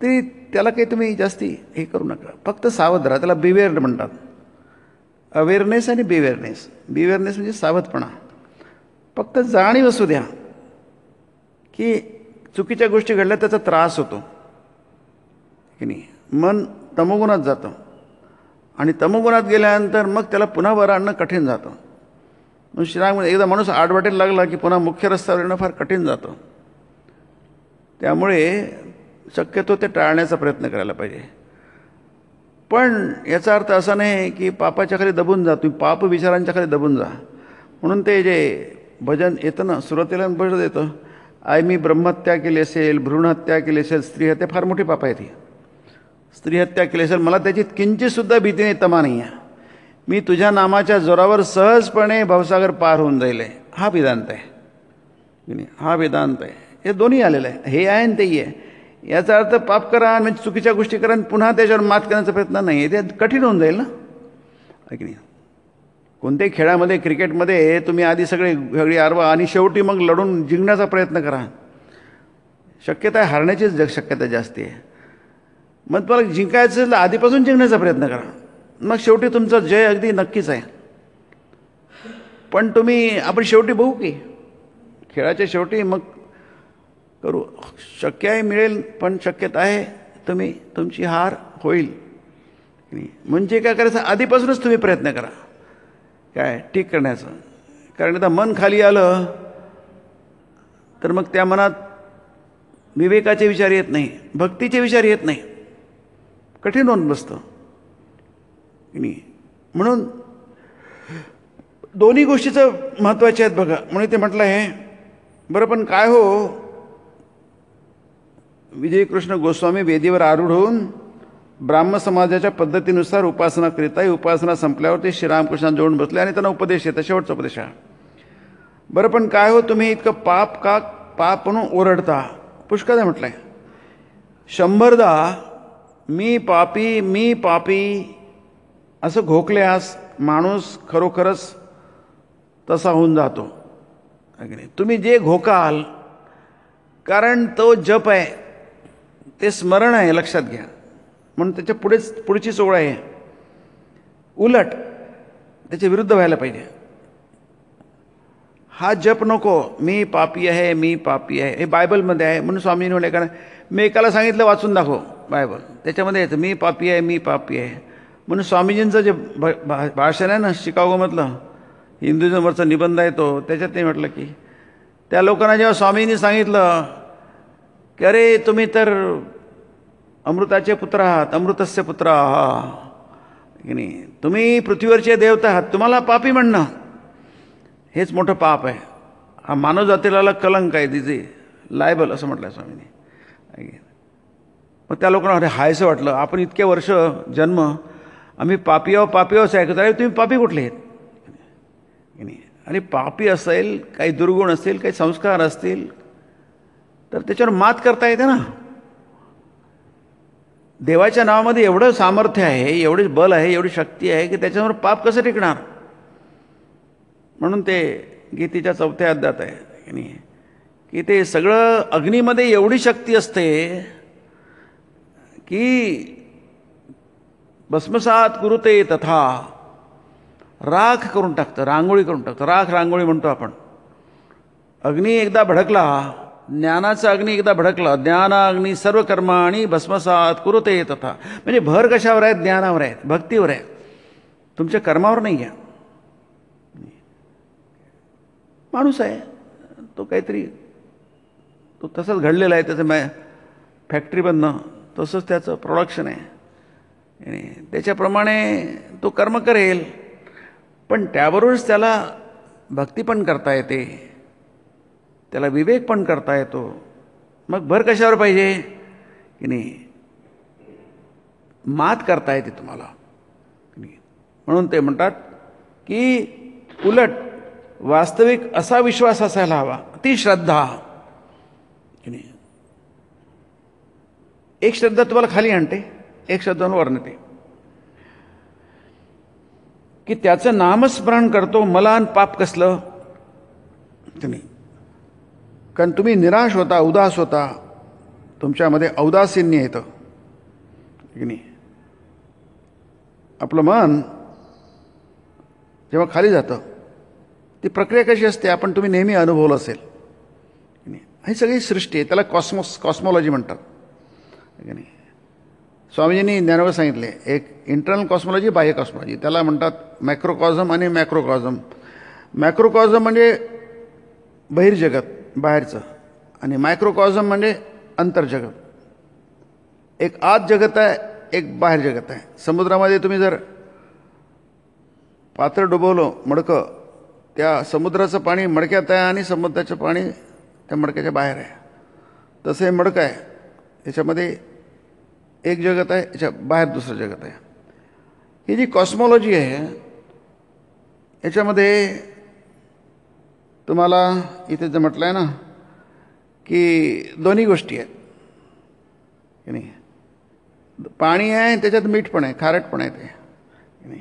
Speaker 1: तरी त्याला काही तुम्ही जास्ती हे करू नका फक्त सावध राहा त्याला बिवेअर म्हणतात अवेअरनेस आणि बिवेअरनेस बिवेअरनेस म्हणजे सावधपणा फक्त जाणीव असू द्या की चुकीच्या गोष्टी घडल्या त्याचा त्रास होतो की नाही मन तमोगुणात जातं आणि तमोगुणात गेल्यानंतर मग त्याला पुन्हा वर आणणं कठीण जातं म्हणून श्रीराम एकदा माणूस आडवाटेला लागला की पुन्हा मुख्य रस्त्यावर येणं फार कठीण जातं त्यामुळे शक्यतो ते टाळण्याचा प्रयत्न करायला पाहिजे पण याचा अर्थ असा नाही की पापाच्या खाली दबून जा तुम्ही पाप विचारांच्या खाली दबून जा म्हणून ते जे भजन येतं ना सुरुवातीला भजन येतं आय मी ब्रह्महत्या केली असेल भ्रूणहत्या केली असेल स्त्रीहत्या फार मोठी पाप आहे ती स्त्रीहत्या केली असेल मला त्याची किंचितसुद्धा नाही तमा नाही आहे मी तुझ्या नामाच्या जोरावर सहजपणे भावसागर पार होऊन जाईल हा वेदांत आहे हा वेदांत आहे हे दोन्ही आलेलं आहे हे आहे आणि तेही आहे याचा अर्थ पाप करा म्हणजे चुकीच्या गोष्टी करा आणि पुन्हा त्याच्यावर मात करण्याचा प्रयत्न नाही आहे ते कठीण होऊन जाईल ना की नाही कोणत्याही खेळामध्ये क्रिकेटमध्ये तुम्ही आधी सगळे सगळी आरवा आणि शेवटी मग लढून जिंकण्याचा प्रयत्न करा शक्यता हारण्याचीच जग शक्यता जास्त आहे मग तुम्हाला जिंकायचं आधीपासून जिंकण्याचा प्रयत्न करा मग शेवटी तुमचा जय अगदी नक्कीच आहे पण तुम्ही आपण शेवटी बघू की खेळाच्या शेवटी मग करू शक्य आहे मिळेल पण शक्यता आहे तुम्ही तुमची हार होईल म्हणजे काय करायचं आधीपासूनच तुम्ही प्रयत्न करा काय ठीक करण्याचं कारण आता मन खाली आलं तर मग त्या मनात विवेकाचे विचार येत नाही भक्तीचे विचार येत नाही कठीण होऊन बसतं म्हणून दोन्ही गोष्टीचं महत्त्वाचे आहेत बघा म्हणून ते म्हटलं आहे बरं पण काय हो विजयकृष्ण गोस्वामी वेदीवर आरूढ होऊन ब्राह्म समाजाच्या पद्धतीनुसार उपासना करीत उपासना संपल्यावर ते जोडून बसले आणि त्यांना उपदेश येतात शेवटचा उपदेश आहे बरं पण काय हो तुम्ही इतकं पाप का पाप म्हणून ओरडता पुष्कळ म्हटलं शंभरदा मी पापी मी पापी असं घोकल्यास माणूस खरोखरच तसा होऊन जातो तुम्ही जे घोकाल कारण तो जप आहे ते स्मरण आहे लक्षात घ्या म्हणून त्याच्या पुढेच पुढची सोहळा आहे उलट त्याच्या विरुद्ध व्हायला पाहिजे हा जप नको मी पापी आहे मी पापी आहे हे बायबलमध्ये आहे म्हणून स्वामींनी म्हणे कारण मी एकाला सांगितलं वाचून दाखव बायबल त्याच्यामध्ये येतं मी पापी आहे मी पापी आहे म्हणून स्वामीजींचं जे भाषण आहे ना शिकागोमधलं हिंदुजमवरचा निबंध आहे तो त्याच्यात ते म्हटलं की त्या लोकांना जेव्हा स्वामींनी सांगितलं की अरे तुम्ही तर अमृताचे पुत्र आहात अमृतस्य पुत्र आहा की नाही तुम्ही पृथ्वीवरचे देवता आहात तुम्हाला पापी म्हणणं हेच मोठं पाप आहे हा मानवजातीला कलंक आहे तिचे लायबल असं म्हटलं आहे स्वामीने मग त्या लोकांना अरे हायसं वाटलं आपण इतके वर्ष जन्म आम्ही पापी आहो पापी ऐकत अरे तुम्ही पापी कुठले आहेत नाही आणि पापी असेल काही दुर्गुण असतील काही संस्कार असतील तर त्याच्यावर मात करता येते ना देवाच्या नावामध्ये एवढं सामर्थ्य आहे एवढे बल आहे एवढी शक्ती आहे की त्याच्यावर पाप कसं टिकणार म्हणून ते गीतेच्या चौथ्या अध्यात आहे की की ते सगळं अग्नीमध्ये एवढी शक्ती असते की भस्मसात कुरुते तथा राख करून टाकतं रांगोळी करून टाकतं राख रांगोळी म्हणतो आपण अग्नी एकदा भडकला ज्ञानाचा अग्नी एकदा भडकला ज्ञानाग्नी सर्व कर्माणी भस्मसात कुरुते तथा म्हणजे भर कशावर आहेत ज्ञानावर आहेत भक्तीवर आहे तुमच्या कर्मावर नाही घ्या माणूस आहे तो काहीतरी तो तसंच घडलेला आहे त्याचं मॅ फॅक्टरीमधनं तसंच त्याचं प्रोडक्शन आहे त्याच्याप्रमाणे तो कर्म करेल पण त्याबरोबरच त्याला भक्ती पण करता येते त्याला विवेक पण करता येतो मग भर कशावर पाहिजे की नाही मात करता येते तुम्हाला म्हणून ते म्हणतात की उलट वास्तविक असा विश्वास असायला हवा ती श्रद्धा एक श्रद्धा तुम्हाला खाली आणते एक श्रद्धा वर्णते की त्याचं नामस्मरण करतो मला पाप कसलं नाही कारण तुम्ही निराश होता उदास होता तुमच्यामध्ये औदासीन्य येतं की नाही आपलं मन जेव्हा खाली जातं ती प्रक्रिया कशी असते आपण तुम्ही नेहमी अनुभवलं असेल ही सगळी सृष्टी आहे त्याला कॉस्मॉस कॉस्मॉलॉजी म्हणतात की नाही स्वामीजींनी ज्ञानावर सांगितले एक इंटरनल कॉस्मॉलॉजी बाह्य कॉस्मॉलॉजी त्याला म्हणतात मॅक्रोकॉझम आणि मॅक्रोकॉझम मॅक्रोकॉझम म्हणजे बहिर्जगत बाहेरचं आणि मायक्रोकॉझम म्हणजे अंतरजगत एक आत जगत आहे एक बाहेर जगत आहे समुद्रामध्ये तुम्ही जर पात्र डुबवलं मडकं त्या समुद्राचं पाणी मडक्यात आहे आणि समुद्राचं पाणी त्या मडक्याच्या बाहेर आहे तसं हे मडकं आहे याच्यामध्ये एक जगत आहे याच्या बाहेर दुसरं जगत आहे ही जी कॉस्मॉलॉजी आहे याच्यामध्ये तुम्हाला इथे जे म्हटलं आहे ना की दोन्ही गोष्टी आहेत की नाही पाणी आहे त्याच्यात मीठ पण आहे खारट पण आहे ते नाही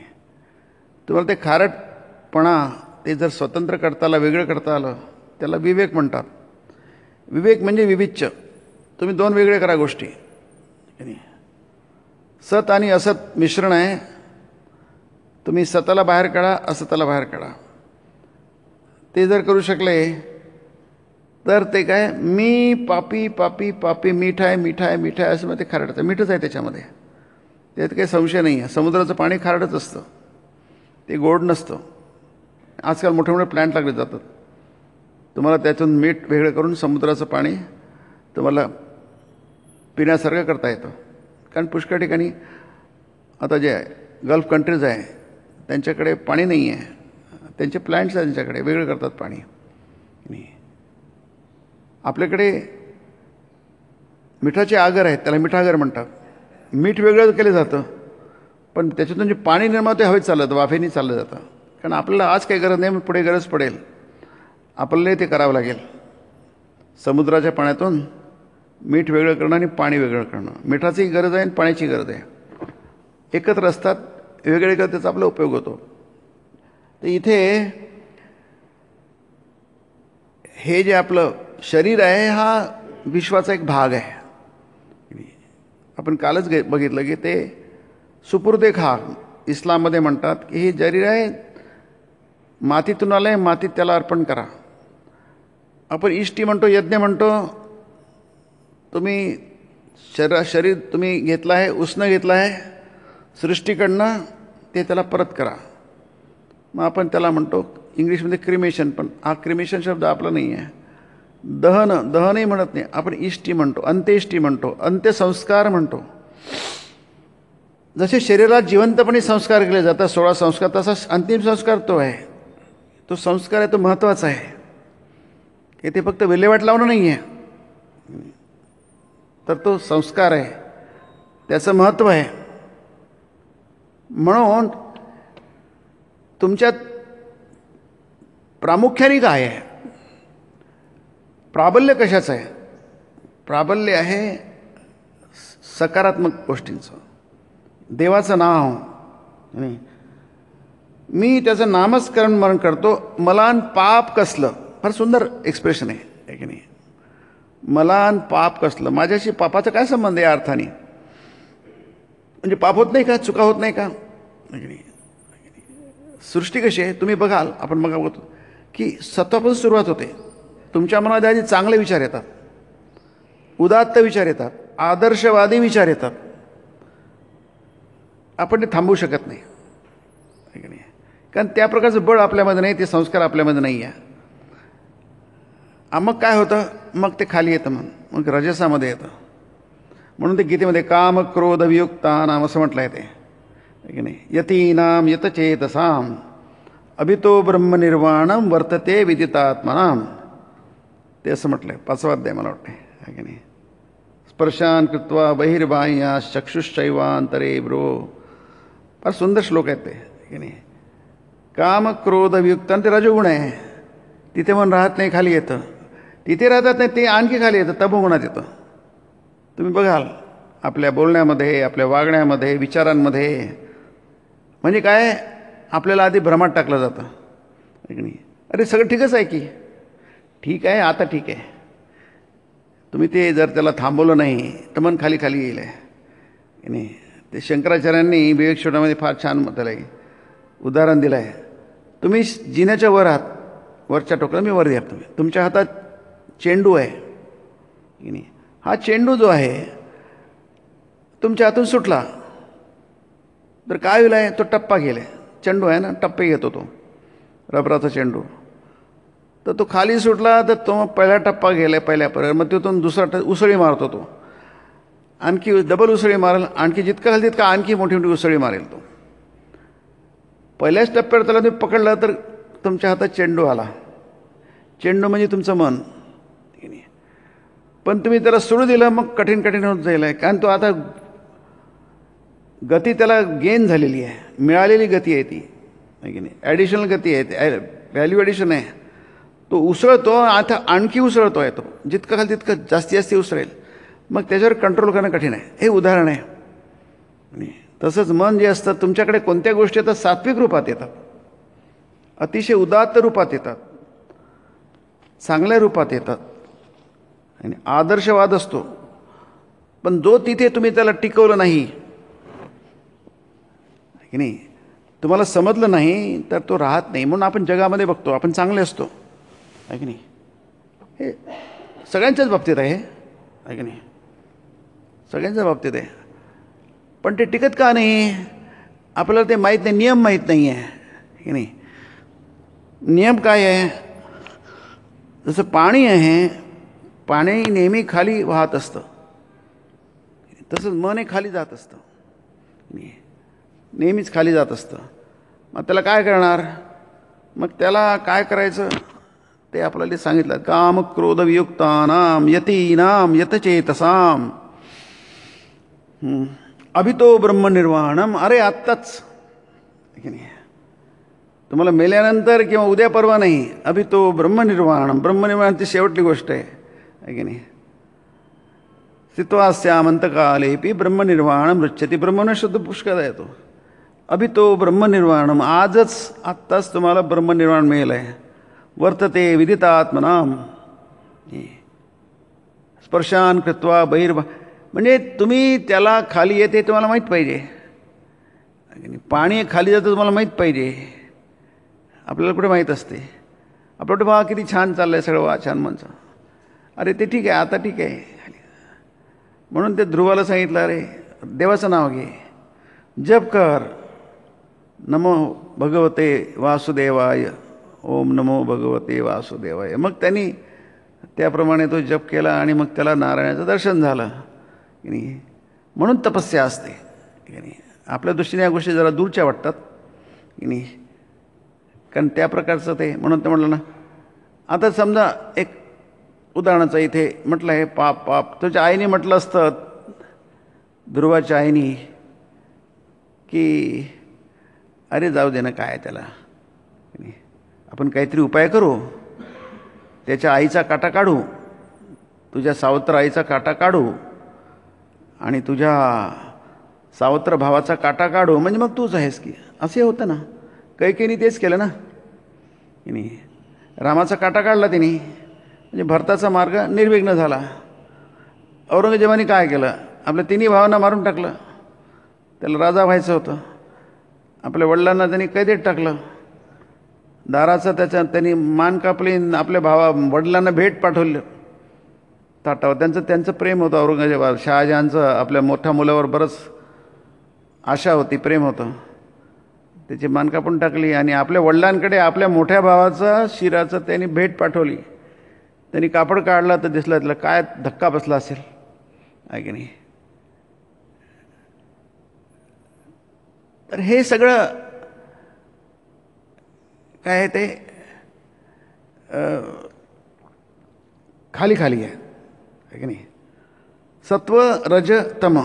Speaker 1: तुम्हाला ते खारटपणा ते जर स्वतंत्र करता आलं वेगळं करता आलं त्याला विवेक म्हणतात विवेक म्हणजे विविच्च तुम्ही दोन वेगळे करा गोष्टी नाही सत आणि असत मिश्रण आहे तुम्ही सताला बाहेर काढा असताला बाहेर काढा ते जर करू शकले तर ते काय मी पापी पापी पापी मीठ आहे मीठ आहे मीठ आहे असं मग ते खारडतं मीठच आहे त्याच्यामध्ये त्यात काही संशय नाही आहे समुद्राचं पाणी खारडत असतं ते गोड नसतं आजकाल मोठे मोठे प्लॅन्ट लागले जातात तुम्हाला त्यातून मीठ वेगळं करून समुद्राचं पाणी तुम्हाला पिण्यासारखं करता येतं कारण पुष्कळ ठिकाणी आता जे गल्फ कंट्रीज आहे त्यांच्याकडे पाणी नाही आहे त्यांचे प्लांट्स आहेत त्यांच्याकडे वेगळं करतात पाणी आपल्याकडे मिठाचे आगर आहेत त्याला मिठागर म्हणतात मीठ वेगळं केलं जातं पण त्याच्यातून जे पाणी निर्माण ते हवेत चालतं वाफेने चाललं जातं कारण आपल्याला आज काही गरज नाही पुढे गरज पडेल आपल्यालाही ते करावं लागेल समुद्राच्या पाण्यातून मीठ वेगळं करणं आणि पाणी वेगळं करणं मिठाची गरज आहे आणि पाण्याची गरज आहे एकत्र असतात वेगळे त्याचा आपला उपयोग होतो तर इथे हे जे आपलं शरीर आहे हा विश्वाचा एक भाग आहे आपण कालच गे बघितलं की ते सुपुर्दे खा इस्लाममध्ये म्हणतात की हे जरीर आहे मातीतून आलं आहे मातीत त्याला अर्पण करा आपण इष्टी म्हणतो यज्ञ म्हणतो तुम्ही शरीर शरीर तुम्ही घेतलं आहे उष्ण घेतलं आहे सृष्टीकडनं ते त्याला परत करा मग आपण त्याला म्हणतो इंग्लिशमध्ये क्रिमेशन पण हा क्रिमेशन शब्द आपला नाही आहे दहन दहनही म्हणत नाही आपण इष्टी म्हणतो अंत्येष्टी म्हणतो अंत्यसंस्कार म्हणतो जसे शरीरात जिवंतपणे संस्कार केले जातात सोळा संस्कार तसा अंतिम संस्कार तो आहे तो संस्कार आहे तो महत्त्वाचा आहे ते फक्त विल्हेवाट लावणं नाही आहे तर तो संस्कार आहे त्याचं महत्त्व आहे म्हणून तुमच्यात प्रामुख्याने काय आहे प्राबल्य कशाचं आहे प्राबल्य आहे सकारात्मक गोष्टींचं देवाचं नाव नाही मी त्याचं नामस्करण मरण करतो मलान पाप कसलं फार सुंदर एक्सप्रेशन आहे की नाही मलान पाप कसलं माझ्याशी पापाचा काय संबंध आहे अर्थाने म्हणजे पाप होत नाही का चुका होत नाही का नाही सृष्टी कशी आहे तुम्ही बघाल आपण बघा बघतो की सत्वापासून सुरुवात होते तुमच्या मनामध्ये आधी चांगले विचार येतात उदात्त विचार येतात आदर्शवादी विचार येतात आपण ते थांबवू शकत नाही नाही कारण त्या प्रकारचं बळ आपल्यामध्ये नाही ते संस्कार आपल्यामध्ये नाही आहे मग काय होतं मग ते खाली येतं म्हणून मग रजसामध्ये येतं म्हणून ते गीतेमध्ये काम क्रोध वियुक्ता नाम असं म्हटलं आहे ते यतीनां यतचेतसाम् अभितो ब्रह्मनिर्वाणं वर्तते विदितात्मनां ते असं म्हटलं आहे मला वाटते आहे की नाही स्पर्शान कृत्वा बहिर्बाह्या चक्षुश्चैवांतरे ब्रो फार सुंदर श्लोक आहेत ते की नाही काम क्रोध आणि ते रजोगुण आहे तिथे पण राहत नाही खाली येतं तिथे राहतात नाही ते आणखी खाली येतं तबोगुणात येतं तुम्ही बघाल आपल्या बोलण्यामध्ये आपल्या वागण्यामध्ये विचारांमध्ये म्हणजे काय आपल्याला आधी भ्रमात टाकलं जातं नाही अरे सगळं ठीकच आहे की ठीक आहे आता ठीक आहे तुम्ही ते जर त्याला थांबवलं नाही तर मन खाली खाली येईल आहे नाही ते शंकराचार्यांनी विवेक शोधामध्ये फार छान आहे उदाहरण दिलं आहे तुम्ही जिन्याच्या वर आहात वरच्या टोकला मी वर द्या तुम्ही तुमच्या हातात चेंडू आहे की नाही हा चेंडू जो आहे तुमच्या हातून सुटला तर काय होईल आहे तो टप्पा गेला चेंडू आहे ना टप्पे घेतो तो रबराचा चेंडू तर तो खाली सुटला तर तो पहिला टप्पा गेला आहे पहिल्यापर्यंत मग तिथून दुसरा ट उसळी मारतो तो आणखी डबल उसळी मारेल आणखी जितका खाली तितका आणखी मोठी मोठी उसळी मारेल तो पहिल्याच टप्प्यावर त्याला तुम्ही पकडला तर तुमच्या हातात चेंडू आला चेंडू म्हणजे तुमचं मन पण तुम्ही त्याला सुरू दिलं मग कठीण कठीण होत जाईल कारण तो आता गती त्याला गेन झालेली आहे मिळालेली गती आहे ती की नाही ॲडिशनल गती आहे ती व्हॅल्यू ॲडिशन आहे तो उसळतो आता आणखी उसळतो आहे तो जितकं खाल तितकं जास्ती जास्ती उसळेल मग त्याच्यावर कंट्रोल करणं कठीण आहे हे उदाहरण आहे आणि तसंच मन जे असतं तुमच्याकडे कोणत्या गोष्टी आता सात्विक रूपात येतात अतिशय उदात्त रूपात येतात चांगल्या रूपात येतात आणि आदर्शवाद असतो पण जो तिथे तुम्ही त्याला टिकवलं नाही की नाही तुम्हाला समजलं नाही तर तो राहत नाही म्हणून आपण जगामध्ये बघतो आपण चांगले असतो आहे की नाही हे सगळ्यांच्याच बाबतीत आहे आहे की नाही सगळ्यांच्या बाबतीत आहे पण ते टिकत का नाही आपल्याला ते माहीत नाही नियम माहीत नाही आहे की नाही नियम काय आहे जसं पाणी आहे पाणी नेहमी खाली वाहत असतं तसंच मन हे खाली जात असतं नाही नेहमीच खाली जात असतं मग त्याला काय करणार मग त्याला काय करायचं ते आपल्याला सांगितलं काम क्रोध वियुक्तानाम यतीनाम यतचेतसाम अभितो ब्रह्मनिर्वाणम अरे आत्ताच तुम्हाला मेल्यानंतर किंवा उद्या परवा नाही अभितो ब्रह्मनिर्वाणम ब्रह्मनिर्वाण ती शेवटली गोष्ट आहे की नाही स्थित्वास्यामंतकालेपी ब्रह्मनिर्वाणम रच्छती ब्रह्मन शुद्ध पुष्कळ येतो अभि तो ब्रह्मनिर्वाण आजच आत्ताच तुम्हाला ब्रह्मनिर्वाण मिळेल आहे वर्तते विदितात्मनाम स्पर्शान कृत्वा बहिर्भा म्हणजे तुम्ही त्याला खाली येते तुम्हाला माहीत पाहिजे पाणी खाली जातं तुम्हाला माहीत पाहिजे आपल्याला कुठे माहीत असते आपलं कुठे भावा किती छान चाललं आहे सगळं वा छान म्हणचं अरे ते ठीक आहे आता ठीक आहे म्हणून ते ध्रुवाला सांगितलं अरे देवाचं नाव घे जप कर नमो भगवते वासुदेवाय ओम नमो भगवते वासुदेवाय मग त्यांनी त्याप्रमाणे तो जप केला आणि मग त्याला नारायणाचं दर्शन झालं की नाही म्हणून तपस्या असते की नाही आपल्या दृष्टीने या गोष्टी जरा दूरच्या वाटतात की नाही कारण त्या प्रकारचं ते म्हणून ते म्हटलं ना आता समजा एक उदाहरणाचं इथे म्हटलं हे पाप पाप तुझ्या आईने म्हटलं असतं ध्रुवाच्या आईनी की अरे जाऊ दे ना काय त्याला आपण काहीतरी उपाय करू त्याच्या आईचा काटा काढू तुझ्या सावत्र आईचा काटा काढू आणि तुझ्या सावत्र भावाचा काटा काढू म्हणजे मग तूच आहेस की असे होतं ना कैकेनी तेच केलं ना की रामाचा काटा काढला तिने म्हणजे भरताचा मार्ग निर्विघ्न झाला औरंगजेबाने काय केलं आपल्या तिन्ही भावांना मारून टाकलं त्याला राजा व्हायचं होतं आपल्या वडिलांना त्यांनी कैदेत टाकलं दाराचा त्याच्या त्यांनी मान कापली आपल्या भावा वडिलांना भेट पाठवलं ताटावर त्यांचं त्यांचं प्रेम होतं औरंगजेबावर शहाजहानचं आपल्या मोठ्या मुलावर बरंच आशा होती प्रेम होतं त्याची मान कापून टाकली आणि आपल्या वडिलांकडे आपल्या मोठ्या भावाचा शिराचं त्यांनी भेट पाठवली त्यांनी कापड काढला तर दिसलं त्याला काय धक्का बसला असेल आहे की नाही तर हे सगळं काय आहे ते खाली खाली आहे की नाही सत्व रज तम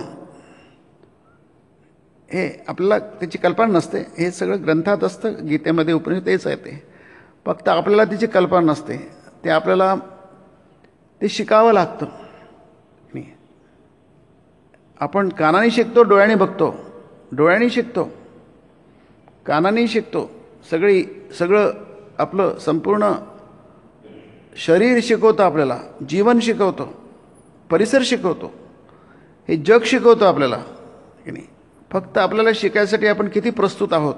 Speaker 1: हे आपल्याला त्याची कल्पना नसते हे सगळं ग्रंथात असतं गीतेमध्ये उपनिषद तेच आहे ते फक्त आपल्याला तिची कल्पना नसते ते आपल्याला ते शिकावं लागतं आपण कानाने शिकतो डोळ्याने बघतो डोळ्याने शिकतो कानाने शिकतो सगळी सगळं आपलं संपूर्ण शरीर शिकवतं आपल्याला जीवन शिकवतो परिसर शिकवतो हे जग शिकवतो आपल्याला की नाही फक्त आपल्याला शिकायसाठी आपण किती प्रस्तुत आहोत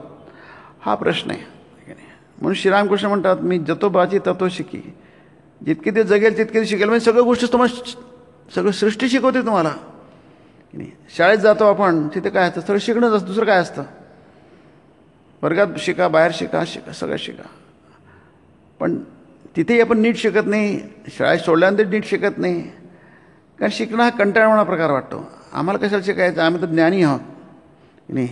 Speaker 1: हा प्रश्न आहे म्हणून श्रीरामकृष्ण म्हणतात मी जतो बाजी ततो शिकी जितके ते जगेल तितके शिकेल म्हणजे सगळं गोष्टी तुम्हाला सगळं सृष्टी शिकवते तुम्हाला की नाही शाळेत जातो आपण तिथे काय असतं सगळं शिकणंच असतं दुसरं काय असतं वर्गात शिका बाहेर शिका शिका सगळं शिका पण तिथेही आपण नीट शिकत नाही शाळेत सोडल्यानंतर नीट शिकत नाही कारण शिकणं हा कंटाळवाणा प्रकार वाटतो आम्हाला कशाला शिकायचं आम्ही तर ज्ञानी आहोत नाही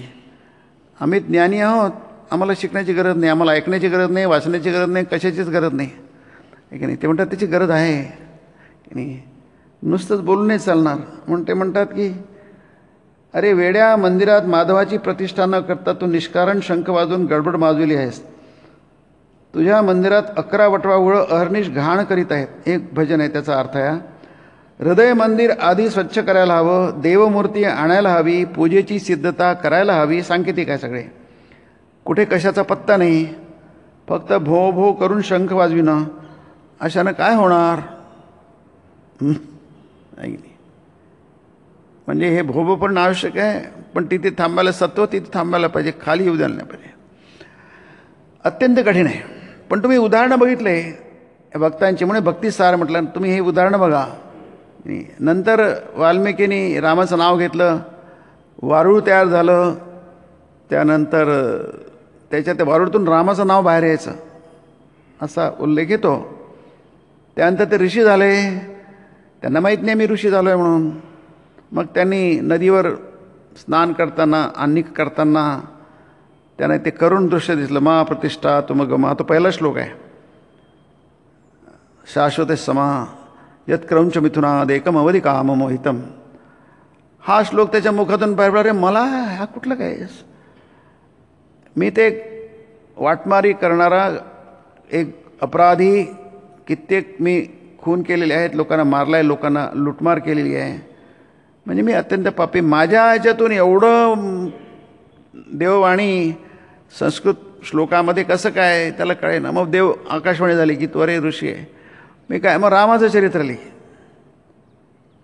Speaker 1: आम्ही ज्ञानी आहोत आम्हाला शिकण्याची गरज नाही आम्हाला ऐकण्याची गरज नाही वाचण्याची गरज नाही कशाचीच गरज नाही की नाही ते म्हणतात त्याची गरज आहे नाही नुसतंच बोलूनही चालणार म्हणून ते म्हणतात की अरे वेड्या मंदिरात माधवाची प्रतिष्ठा न करता तू निष्कारण शंख वाजून गडबड माजवली आहेस तुझ्या मंदिरात अकरा वटवावळं अहर्निश घाण करीत आहेत एक भजन आहे त्याचा अर्थ आहे हृदय मंदिर आधी स्वच्छ करायला हवं देवमूर्ती आणायला हवी पूजेची सिद्धता करायला हवी सांकेतिक काय सगळे कुठे कशाचा पत्ता नाही फक्त भो भो करून शंख वाजविणं अशानं काय होणार म्हणजे हे भोबो पण आवश्यक आहे पण तिथे थांबायला सत्व तिथे थांबायला पाहिजे खाली येऊ द्याल नाही पाहिजे अत्यंत कठीण आहे पण तुम्ही उदाहरणं बघितले भक्तांची म्हणून भक्तिसार म्हटलं तुम्ही हे उदाहरणं बघा नंतर वाल्मिकीनी रामाचं नाव घेतलं वारूळ तयार झालं त्यानंतर त्याच्या त्या वारूळतून रामाचं नाव बाहेर यायचं असा उल्लेख येतो त्यानंतर ते ऋषी झाले त्यांना माहीत नाही मी ऋषी झालो आहे म्हणून मग त्यांनी नदीवर स्नान करताना अन्निक करताना त्यांना ते करुण दृश्य दिसलं मा प्रतिष्ठा मा तो पहिला श्लोक आहे शाश्वत समा यत क्रौंच मिथुनाद एकम अवधी मोहितम हा श्लोक त्याच्या मुखातून पाहिला अरे मला हा कुठलं काय मी ते वाटमारी करणारा एक अपराधी कित्येक मी खून केलेले आहेत लोकांना मारला आहे लोकांना लुटमार केलेली आहे म्हणजे मी अत्यंत पापी माझ्या ह्याच्यातून एवढं देववाणी संस्कृत श्लोकामध्ये कसं काय त्याला कळे ना मग देव आकाशवाणी झाली की त्वरे ऋषी आहे मी काय मग रामाचं चरित्र लिही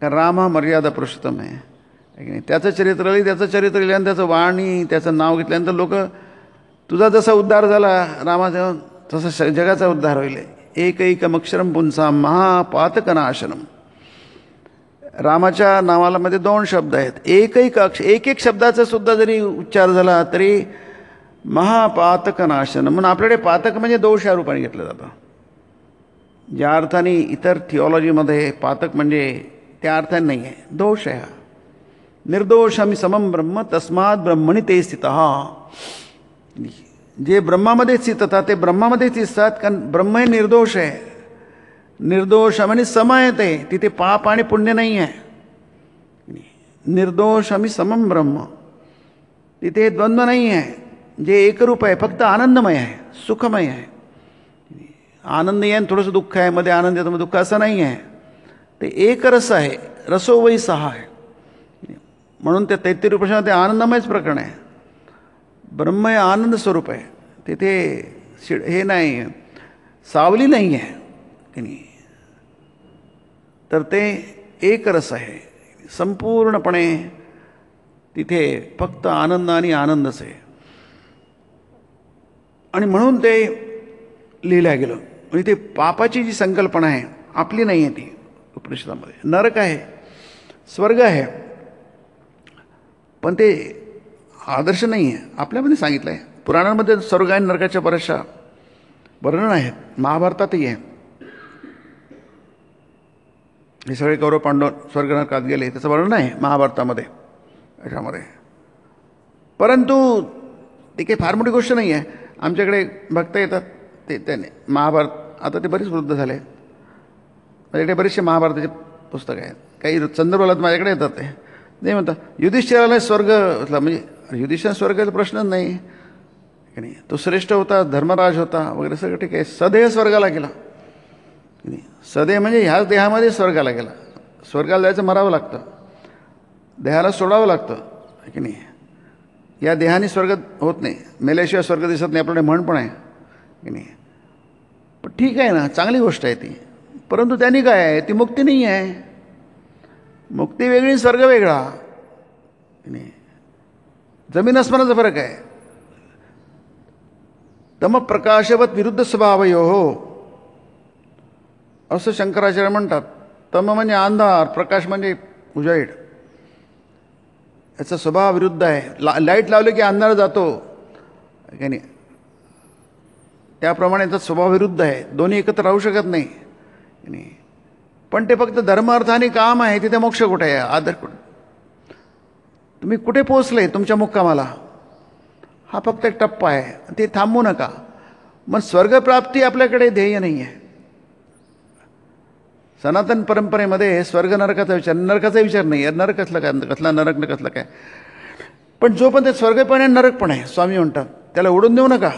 Speaker 1: कारण राम हा मर्यादा पुरुषोत्तम आहे त्याचं चरित्र लिही त्याचं चरित्र लिहिल्यानंतर त्याचं वाणी त्याचं नाव घेतल्यानंतर लोक तुझा जसा उद्धार झाला रामाचा तसा जगाचा उद्धार होईल एकैकमक्षरम पुंसा महापातकनाशनम रामाच्या नावालामध्ये दोन शब्द आहेत एकही अक्ष एक एक शब्दाचा सुद्धा जरी उच्चार झाला तरी महापातकनाशन म्हणून आपल्याकडे पातक म्हणजे दोष या रूपाने घेतलं जातं ज्या अर्थाने इतर थिओलॉजीमध्ये पातक म्हणजे त्या अर्थाने नाही आहे दोष आहे हा निर्दोष आम्ही समम ब्रह्म तस्मात ब्रह्मणी ते स्थित जे ब्रह्मामध्ये स्थित ते ब्रह्मामध्येच दिसतात कारण ब्रह्म हे निर्दोष आहे निर्दोष म्हणजे समयते तिथे पाप आणि पुण्य नाही आहे निर्दोष आम्ही समम ब्रह्म तिथे द्वंद्व नाही आहे जे एकरूप आहे फक्त आनंदमय आहे सुखमय आहे आनंद आहे थोडंसं दुःख आहे मध्ये आनंद येतो दुःख असं नाही आहे ते एक रस आहे रसोवई सहा आहे म्हणून ते तैत्य ते आनंदमयच प्रकरण आहे ब्रह्म आनंद स्वरूप आहे तिथे शि हे नाही सावली नाही आहे तर ते एकरस आहे संपूर्णपणे तिथे फक्त आनंद आणि आनंदच आहे आणि म्हणून ते लिहिल्या गेलं म्हणजे ते पापाची जी संकल्पना आहे आपली नाही आहे ती उपनिषदामध्ये नरक आहे स्वर्ग आहे पण ते आदर्श नाही आहे आपल्यामध्ये सांगितलं आहे पुराणांमध्ये स्वर्ग आणि नरकाच्या बऱ्याचशा वर्णन आहेत महाभारतातही आहे हे सगळे कौरव पांडव स्वर्गनरकात गेले त्याचं वर्णन नाही महाभारतामध्ये याच्यामध्ये परंतु ती काही फार मोठी गोष्ट नाही आहे आमच्याकडे भक्त येतात ते त्याने महाभारत आता ते बरेच वृद्ध झाले माझ्याकडे म्हणजे बरेचसे महाभारताचे पुस्तकं आहेत काही संदर्भात माझ्याकडे येतात ते नाही म्हणतात युधिष्ठिराला स्वर्ग म्हणजे युधिष्ठिर स्वर्गाचा प्रश्नच नाही नाही तो श्रेष्ठ होता धर्मराज होता वगैरे सगळं ठीक आहे सदैव स्वर्गाला गेला सदैव म्हणजे ह्याच देहामध्ये स्वर्गाला गेला स्वर्गाला जायचं मरावं लागतं देहाला सोडावं लागतं की नाही या देहाने स्वर्ग होत नाही मेल्याशिवाय स्वर्ग दिसत नाही आपल्याकडे म्हण पण आहे की नाही पण ठीक आहे ना चांगली गोष्ट आहे ती परंतु त्यांनी काय आहे ती मुक्ती नाही आहे मुक्ती वेगळी स्वर्ग वेगळा नाही जमीन अस्मानाचा फरक आहे तम प्रकाशवत विरुद्ध स्वभाव हो असं शंकराचार्य म्हणतात तम म्हणजे अंधार प्रकाश म्हणजे उजाईड याचा स्वभाव विरुद्ध आहे ला लाईट लावले की अंधार जातो की नाही त्याप्रमाणे याचा स्वभाव विरुद्ध आहे दोन्ही एकत्र राहू शकत नाही पण ते फक्त धर्म आणि काम आहे तिथे मोक्ष कुठे आहे आदर कुठे तुम्ही कुठे पोचले तुमच्या मुक्कामाला हा फक्त एक टप्पा आहे ते थांबू नका मग स्वर्गप्राप्ती आपल्याकडे ध्येय नाही आहे सनातन परंपरेमध्ये स्वर्ग नरकाचा विचार नरकाचा विचार नाही आहे नरक कसला काय कसला नरक न कसला काय पण जो पण ते स्वर्ग पण आहे नरक पण आहे स्वामी म्हणतात त्याला ओढून देऊ नका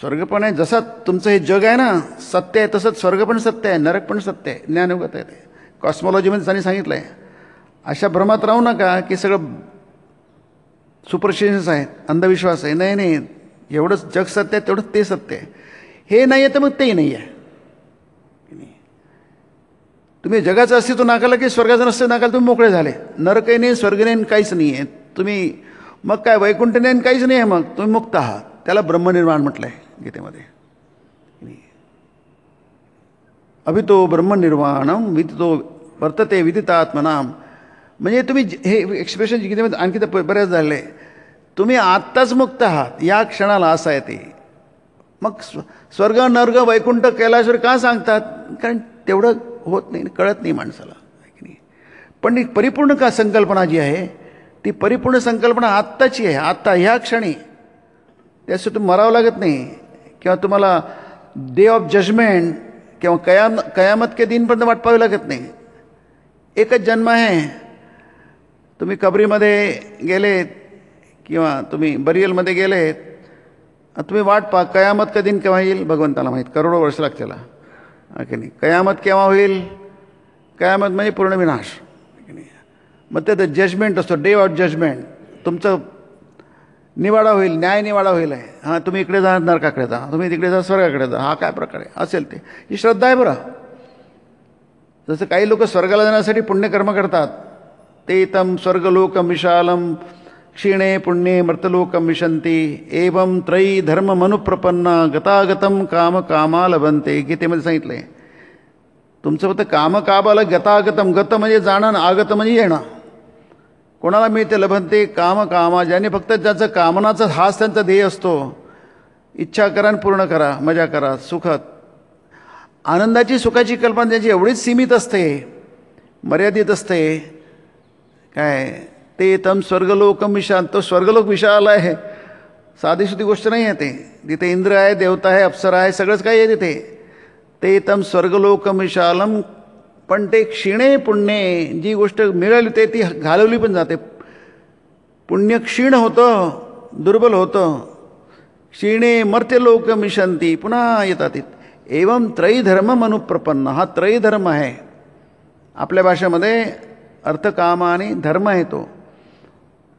Speaker 1: स्वर्ग पण आहे जसा तुमचं हे जग आहे ना सत्य आहे तसंच स्वर्ग पण सत्य आहे नरक पण सत्य आहे उगत आहे ते कॉस्मॉलॉजीमध्ये त्यांनी सांगितलं आहे अशा भ्रमात राहू नका की सगळं सुपरस्टिशन्स आहे अंधविश्वास आहे नाही नाही एवढंच जग सत्य आहे तेवढंच ते सत्य आहे हे नाही आहे तर मग तेही नाही आहे तुम्ही जगाचं अस्तित्व नाकाला की स्वर्गाचं नसतं नाकाल तुम्ही मोकळे झाले नरकही नाही स्वर्ग काहीच नाही आहे तुम्ही मग काय वैकुंठ नाही काहीच नाही आहे मग तुम्ही मुक्त आहात त्याला ब्रह्मनिर्माण म्हटलं आहे गीतेमध्ये अभितो ब्रह्मनिर्वाणम विदितो वर्तते विदितात्मनाम म्हणजे तुम्ही हे एक्सप्रेशन गीतेमध्ये आणखी तर बऱ्याच झाले तुम्ही आत्ताच मुक्त आहात या क्षणाला असा आहे ते मग स्वर्ग नर्ग वैकुंठ कैलाश्वर का सांगतात कारण तेवढं होत नाही कळत नाही माणसाला पण ही परिपूर्ण का संकल्पना जी आहे ती परिपूर्ण संकल्पना आत्ताची आहे आत्ता ह्या क्षणी त्यासाठी तुम्ही मरावं लागत नाही किंवा तुम्हाला डे ऑफ जजमेंट किंवा कयाम कयामत के दिनपर्यंत वाट पाहावी लागत नाही एकच जन्म आहे तुम्ही कबरीमध्ये गेलेत किंवा तुम्ही बरियलमध्ये गेलेत तुम्ही वाट पा कयामत का दिन केव्हा येईल भगवंताला माहीत करोडो वर्ष लागतेला की नाही कयामत केव्हा होईल कयामत म्हणजे पूर्णविनाश की नाही मग त्यात जजमेंट असतो डे ऑफ जजमेंट तुमचं निवाडा होईल न्याय निवाडा होईल आहे हां तुम्ही इकडे जा नरकाकडे जा तुम्ही तिकडे जा स्वर्गाकडे जा हा काय प्रकार आहे असेल ते ही श्रद्धा आहे बरं जसं काही लोक स्वर्गाला जाण्यासाठी पुण्यकर्म करतात ते तम स्वर्गलोक विशालम क्षीणे पुण्ये मृतलोकं विशन्ति एवं त्रयी मनुप्रपन्न गतागतं काम कामा लभंते गीतेमध्ये सांगितलं आहे तुमचं फक्त कामकामाला गतागतम गत म्हणजे जाणं आगत म्हणजे येणं कोणाला मिळते लभंते काम कामा ज्याने फक्त ज्याचं कामनाचा हाच त्यांचा ध्येय असतो इच्छा करा आणि पूर्ण करा मजा करा सुखात आनंदाची सुखाची कल्पना त्यांची एवढीच सीमित असते मर्यादित असते काय ते तम स्वर्गलोक विशाल तो स्वर्गलोक विशाल आहे साधी सुधी गोष्ट नाही आहे ते तिथे इंद्र आहे देवता आहे अप्सरा आहे सगळंच काही आहे तिथे ते तम स्वर्गलोक विशालम पण ते क्षीणे पुण्ये जी गोष्ट मिळाली ते ती घालवली पण जाते पुण्य क्षीण होतं दुर्बल होतं क्षीणे मर्त्यलोक मिशंती पुन्हा येतात एवम त्रयीधर्म मनुप्रपन्न हा त्रयीधर्म आहे आपल्या भाषेमध्ये अर्थकामाने आणि धर्म आहे तो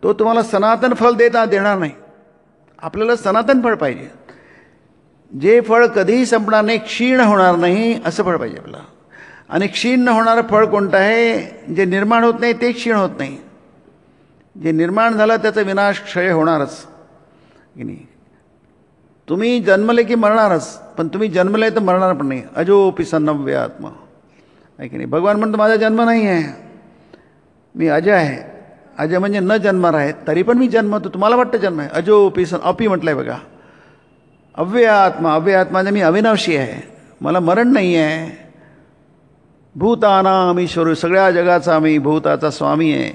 Speaker 1: तो तुम्हाला सनातन फळ देता देणार नाही आपल्याला सनातन फळ पाहिजे जे फळ कधीही संपणार नाही क्षीण होणार नाही असं फळ पाहिजे आपलं आणि क्षीण न होणारं फळ कोणतं आहे जे निर्माण होत नाही ते क्षीण होत नाही जे निर्माण झालं त्याचा विनाश क्षय होणारच की नाही तुम्ही जन्मले की मरणारच पण तुम्ही जन्मले तर मरणार पण नाही अजो सन्नव्य आत्मा आहे की नाही भगवान म्हणतो माझा जन्म नाही आहे मी अजय आहे अजय म्हणजे न जन्मणार आहे तरी पण मी जन्मतो तुम्हाला वाटतं जन्म आहे अजो पिसन अपी म्हटलं आहे बघा अव्य आत्मा अव्य आत्मा म्हणजे मी अविनाशी आहे मला मरण नाही आहे भूताना मी सगळ्या जगाचा मी भूताचा स्वामी आहे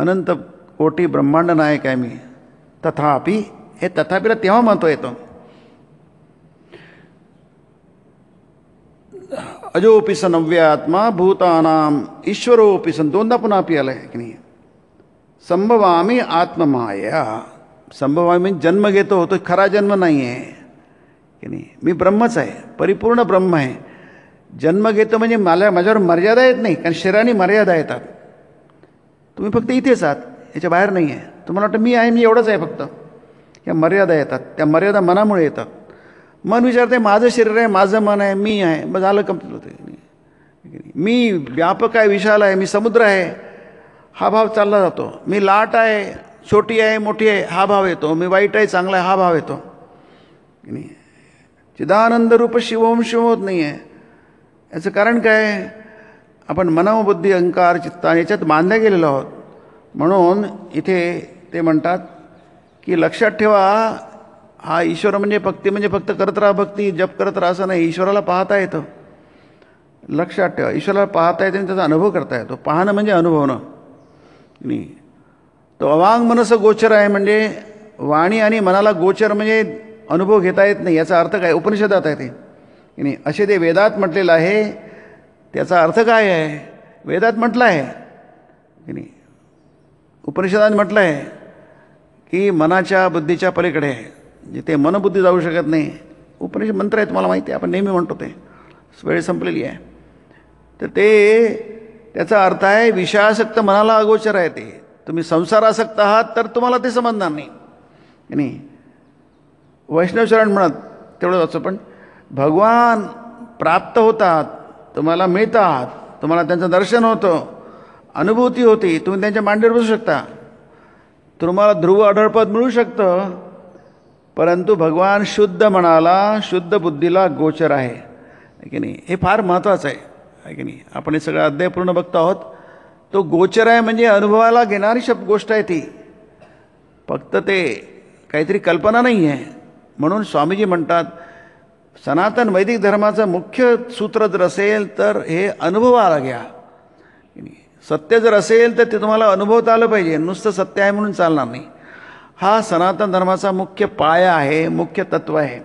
Speaker 1: अनंत कोटी ब्रह्मांड नायक आहे मी तथापि हे तथापिला तेव्हा म्हणतो येतो अजोपी सन अव्य आत्मा भूतानाम ईश्वरोपी सन दोनदा पुन्हा आपी आलं आहे की नाही संभवामी आत्ममाया संभवामी जन्म घेतो होतो खरा जन्म नाही आहे की नाही मी ब्रह्मच आहे परिपूर्ण ब्रह्म आहे जन्म घेतो म्हणजे मला माझ्यावर मर्यादा येत नाही कारण शरीराने मर्यादा येतात तुम्ही फक्त इथेच आहात याच्या बाहेर नाही आहे तुम्हाला वाटतं मी आहे मी एवढंच आहे फक्त या मर्यादा येतात त्या मर्यादा मनामुळे येतात मन विचारते माझं शरीर आहे माझं मन आहे मी आहे मग झालं कमतर होतं मी व्यापक आहे विशाल आहे मी समुद्र आहे हा भाव चालला जातो मी लाट आहे छोटी आहे मोठी आहे हा भाव येतो मी वाईट आहे चांगला आहे हा भाव येतो चिदानंद रूप शिवम शिव होत नाही आहे याचं कारण काय आपण मनोबुद्धी अंकार चित्ता याच्यात बांधल्या गेलेलो आहोत म्हणून इथे ते म्हणतात की लक्षात ठेवा हा ईश्वर म्हणजे भक्ती म्हणजे फक्त करत राहा भक्ती जप करत राहा असं नाही ईश्वराला पाहता येतं लक्षात ठेवा ईश्वराला पाहता येतं आणि त्याचा अनुभव करता येतो पाहणं म्हणजे अनुभवणं नी तो अवांग मनस गोचर आहे म्हणजे वाणी आणि मनाला गोचर म्हणजे अनुभव घेता येत नाही याचा अर्थ काय उपनिषदात आहे ते नाही असे ते वेदात म्हटलेलं आहे त्याचा अर्थ काय आहे वेदात म्हटलं आहे की नाही उपनिषदात म्हटलं आहे की मनाच्या बुद्धीच्या पलीकडे आहे जिथे मनबुद्धी जाऊ शकत नाही उपनिषद मंत्र आहेत तुम्हाला माहिती आहे आपण नेहमी म्हणतो ते वेळ संपलेली आहे तर ते त्याचा अर्थ आहे विषयासक्त मनाला अगोचर आहे ते तुम्ही संसारासक्त आहात तर तुम्हाला ते समजणार नाही आणि वैष्णवशरण म्हणत तेवढं असं पण भगवान प्राप्त होतात तुम्हाला मिळतात तुम्हाला त्यांचं दर्शन होतं अनुभूती होती तुम्ही त्यांच्या मांडीवर बसू शकता तुम्हाला ध्रुव आढळपद मिळू शकतं परंतु भगवान शुद्ध मनाला शुद्ध बुद्धीला गोचर आहे की नाही हे फार महत्त्वाचं आहे आहे की नाही आपण हे सगळं अध्याय पूर्ण बघतो आहोत तो गोचर आहे म्हणजे अनुभवाला घेणारी शब्द गोष्ट आहे ती फक्त ते काहीतरी कल्पना नाही आहे म्हणून स्वामीजी म्हणतात सनातन वैदिक धर्माचं मुख्य सूत्र जर असेल तर हे अनुभवाला घ्या सत्य जर असेल तर ते तुम्हाला अनुभवता आलं पाहिजे नुसतं सत्य आहे म्हणून चालणार नाही हा सनातन धर्माचा मुख्य पाया आहे मुख्य तत्त्व आहे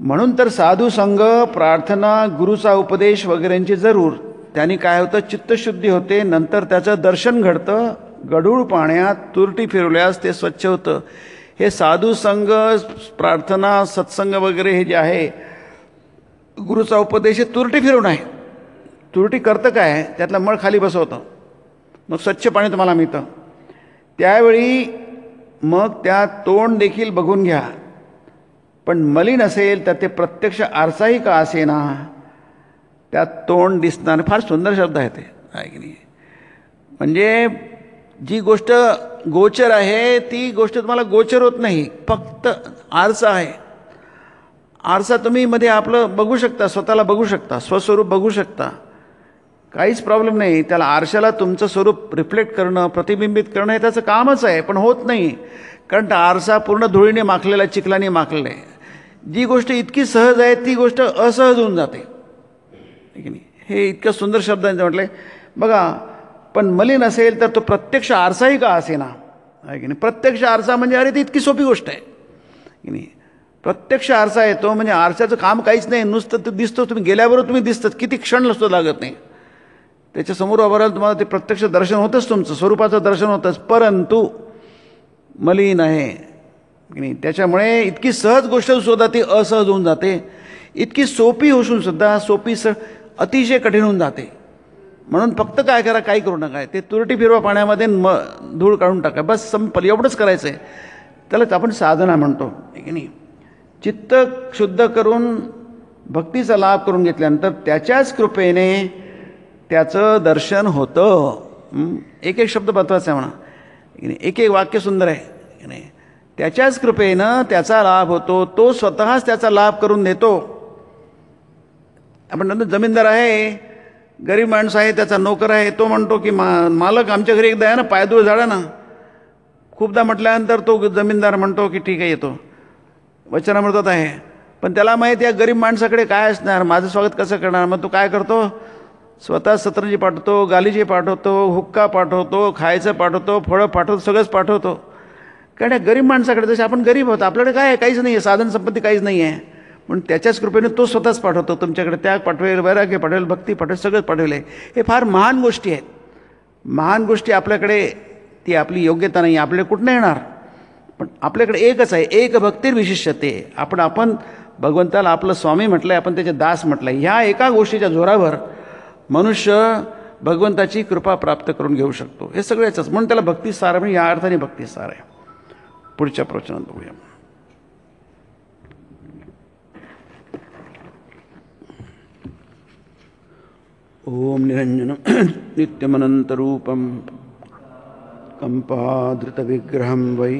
Speaker 1: म्हणून तर साधू संघ प्रार्थना गुरुचा उपदेश वगैरेंची जरूर त्यांनी काय होतं चित्तशुद्धी होते नंतर त्याचं दर्शन घडतं गढूळ पाण्यात तुरटी फिरवल्यास ते स्वच्छ होतं हे साधू संघ प्रार्थना सत्संग वगैरे हे जे आहे गुरुचा उपदेश हे तुरटी फिरवणं आहे तुरटी करतं काय त्यातला मळ खाली बसवतं मग स्वच्छ पाणी तुम्हाला मिळतं त्यावेळी मग त्या तोंड देखील बघून घ्या पण मलिन असेल तर ते प्रत्यक्ष आरसाही का ना त्यात तोंड दिसणार फार सुंदर शब्द आहे ते आहे की नाही म्हणजे जी गोष्ट गोचर आहे ती गोष्ट तुम्हाला गोचर होत नाही फक्त आरसा आहे आरसा तुम्ही मध्ये आपलं बघू शकता स्वतःला बघू शकता स्वस्वरूप बघू शकता काहीच प्रॉब्लेम नाही त्याला आरशाला तुमचं स्वरूप रिफ्लेक्ट करणं प्रतिबिंबित करणं हे त्याचं कामच आहे पण होत नाही कारण आरसा पूर्ण धुळीने माखलेला चिखलाने माखलेला आहे जी गोष्ट इतकी सहज आहे ती गोष्ट असहज होऊन जाते की नाही हे इतक्या सुंदर शब्दांचं म्हटलंय बघा पण मलिन असेल तर तो प्रत्यक्ष आरसाही का असे ना की नाही प्रत्यक्ष आरसा म्हणजे अरे ती इतकी सोपी गोष्ट आहे की नाही प्रत्यक्ष आरसा येतो म्हणजे आरशाचं काम काहीच नाही नुसतं ते दिसतो तुम्ही गेल्याबरोबर तुम्ही दिसतात किती क्षण लसतो लागत नाही त्याच्यासमोर उभारायला तुम्हाला ते प्रत्यक्ष दर्शन होतंच तुमचं स्वरूपाचं दर्शन होतंच परंतु मलिन आहे की नाही त्याच्यामुळे इतकी सहज गोष्ट सुद्धा ती असहज होऊन जाते इतकी सोपी होऊन सुद्धा सोपी स अतिशय कठीण होऊन जाते म्हणून फक्त काय करा काही करू नका ते तुरटी फिरवा पाण्यामध्ये म धूळ काढून टाका बस संपल एवढंच करायचं आहे त्यालाच आपण साधना म्हणतो की नाही चित्त शुद्ध करून भक्तीचा लाभ करून घेतल्यानंतर त्याच्याच कृपेने त्याचं दर्शन होतं एक एक शब्द महत्त्वाचा आहे म्हणा एक एक वाक्य सुंदर आहे की नाही त्याच्याच कृपेनं त्याचा लाभ होतो तो स्वतःच त्याचा लाभ करून देतो आपण म्हणतो जमीनदार आहे गरीब माणसं आहे त्याचा नोकर आहे तो म्हणतो की मा मालक आमच्या घरी एकदा आहे ना पायदूळ झाडा ना खूपदा म्हटल्यानंतर तो जमीनदार म्हणतो की ठीक आहे येतो वचनामृतात आहे पण त्याला माहीत या गरीब माणसाकडे काय असणार माझं स्वागत कसं करणार मग तो काय करतो स्वतः सतरंजी पाठवतो गालीजी पाठवतो हुक्का पाठवतो खायचं पाठवतो फळं पाठवतो सगळंच पाठवतो कारण गरीब माणसाकडे जसे आपण गरीब होतो आपल्याकडे काय आहे काहीच नाही आहे साधन संपत्ती काहीच नाही आहे पण त्याच्याच कृपेने तो स्वतःच पाठवतो तुमच्याकडे त्याग पाठवेल वैराग्य पाठवेल भक्ती पाठवेल सगळंच पाठवेल आहे हे फार महान गोष्टी आहेत महान गोष्टी आपल्याकडे ती आपली योग्यता नाही आपल्याकडे कुठनं येणार पण आपल्याकडे एकच आहे एक भक्तीर विशिष्यते आपण आपण भगवंताला आपलं स्वामी म्हटलं आहे आपण त्याचे दास म्हटलं आहे ह्या एका गोष्टीच्या जोरावर मनुष्य भगवंताची कृपा प्राप्त करून घेऊ शकतो हे सगळ्याच म्हणून त्याला भक्तिसार म्हणजे या अर्थाने भक्तिसार आहे पुढच्या प्रवचनात बघूया ओम निरंजन नित्यमनंतरूपं कंपाधृतविग्रहं वै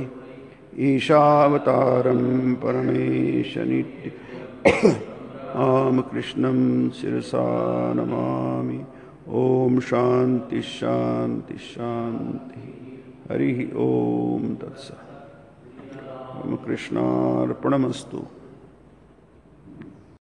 Speaker 1: ईशावतारं परमेशनित्य कृष्णं शिरसा नमामि ओम शांति शान्तिः शांति हरि ओम तत्सत् कृष्णार्पणमस्तू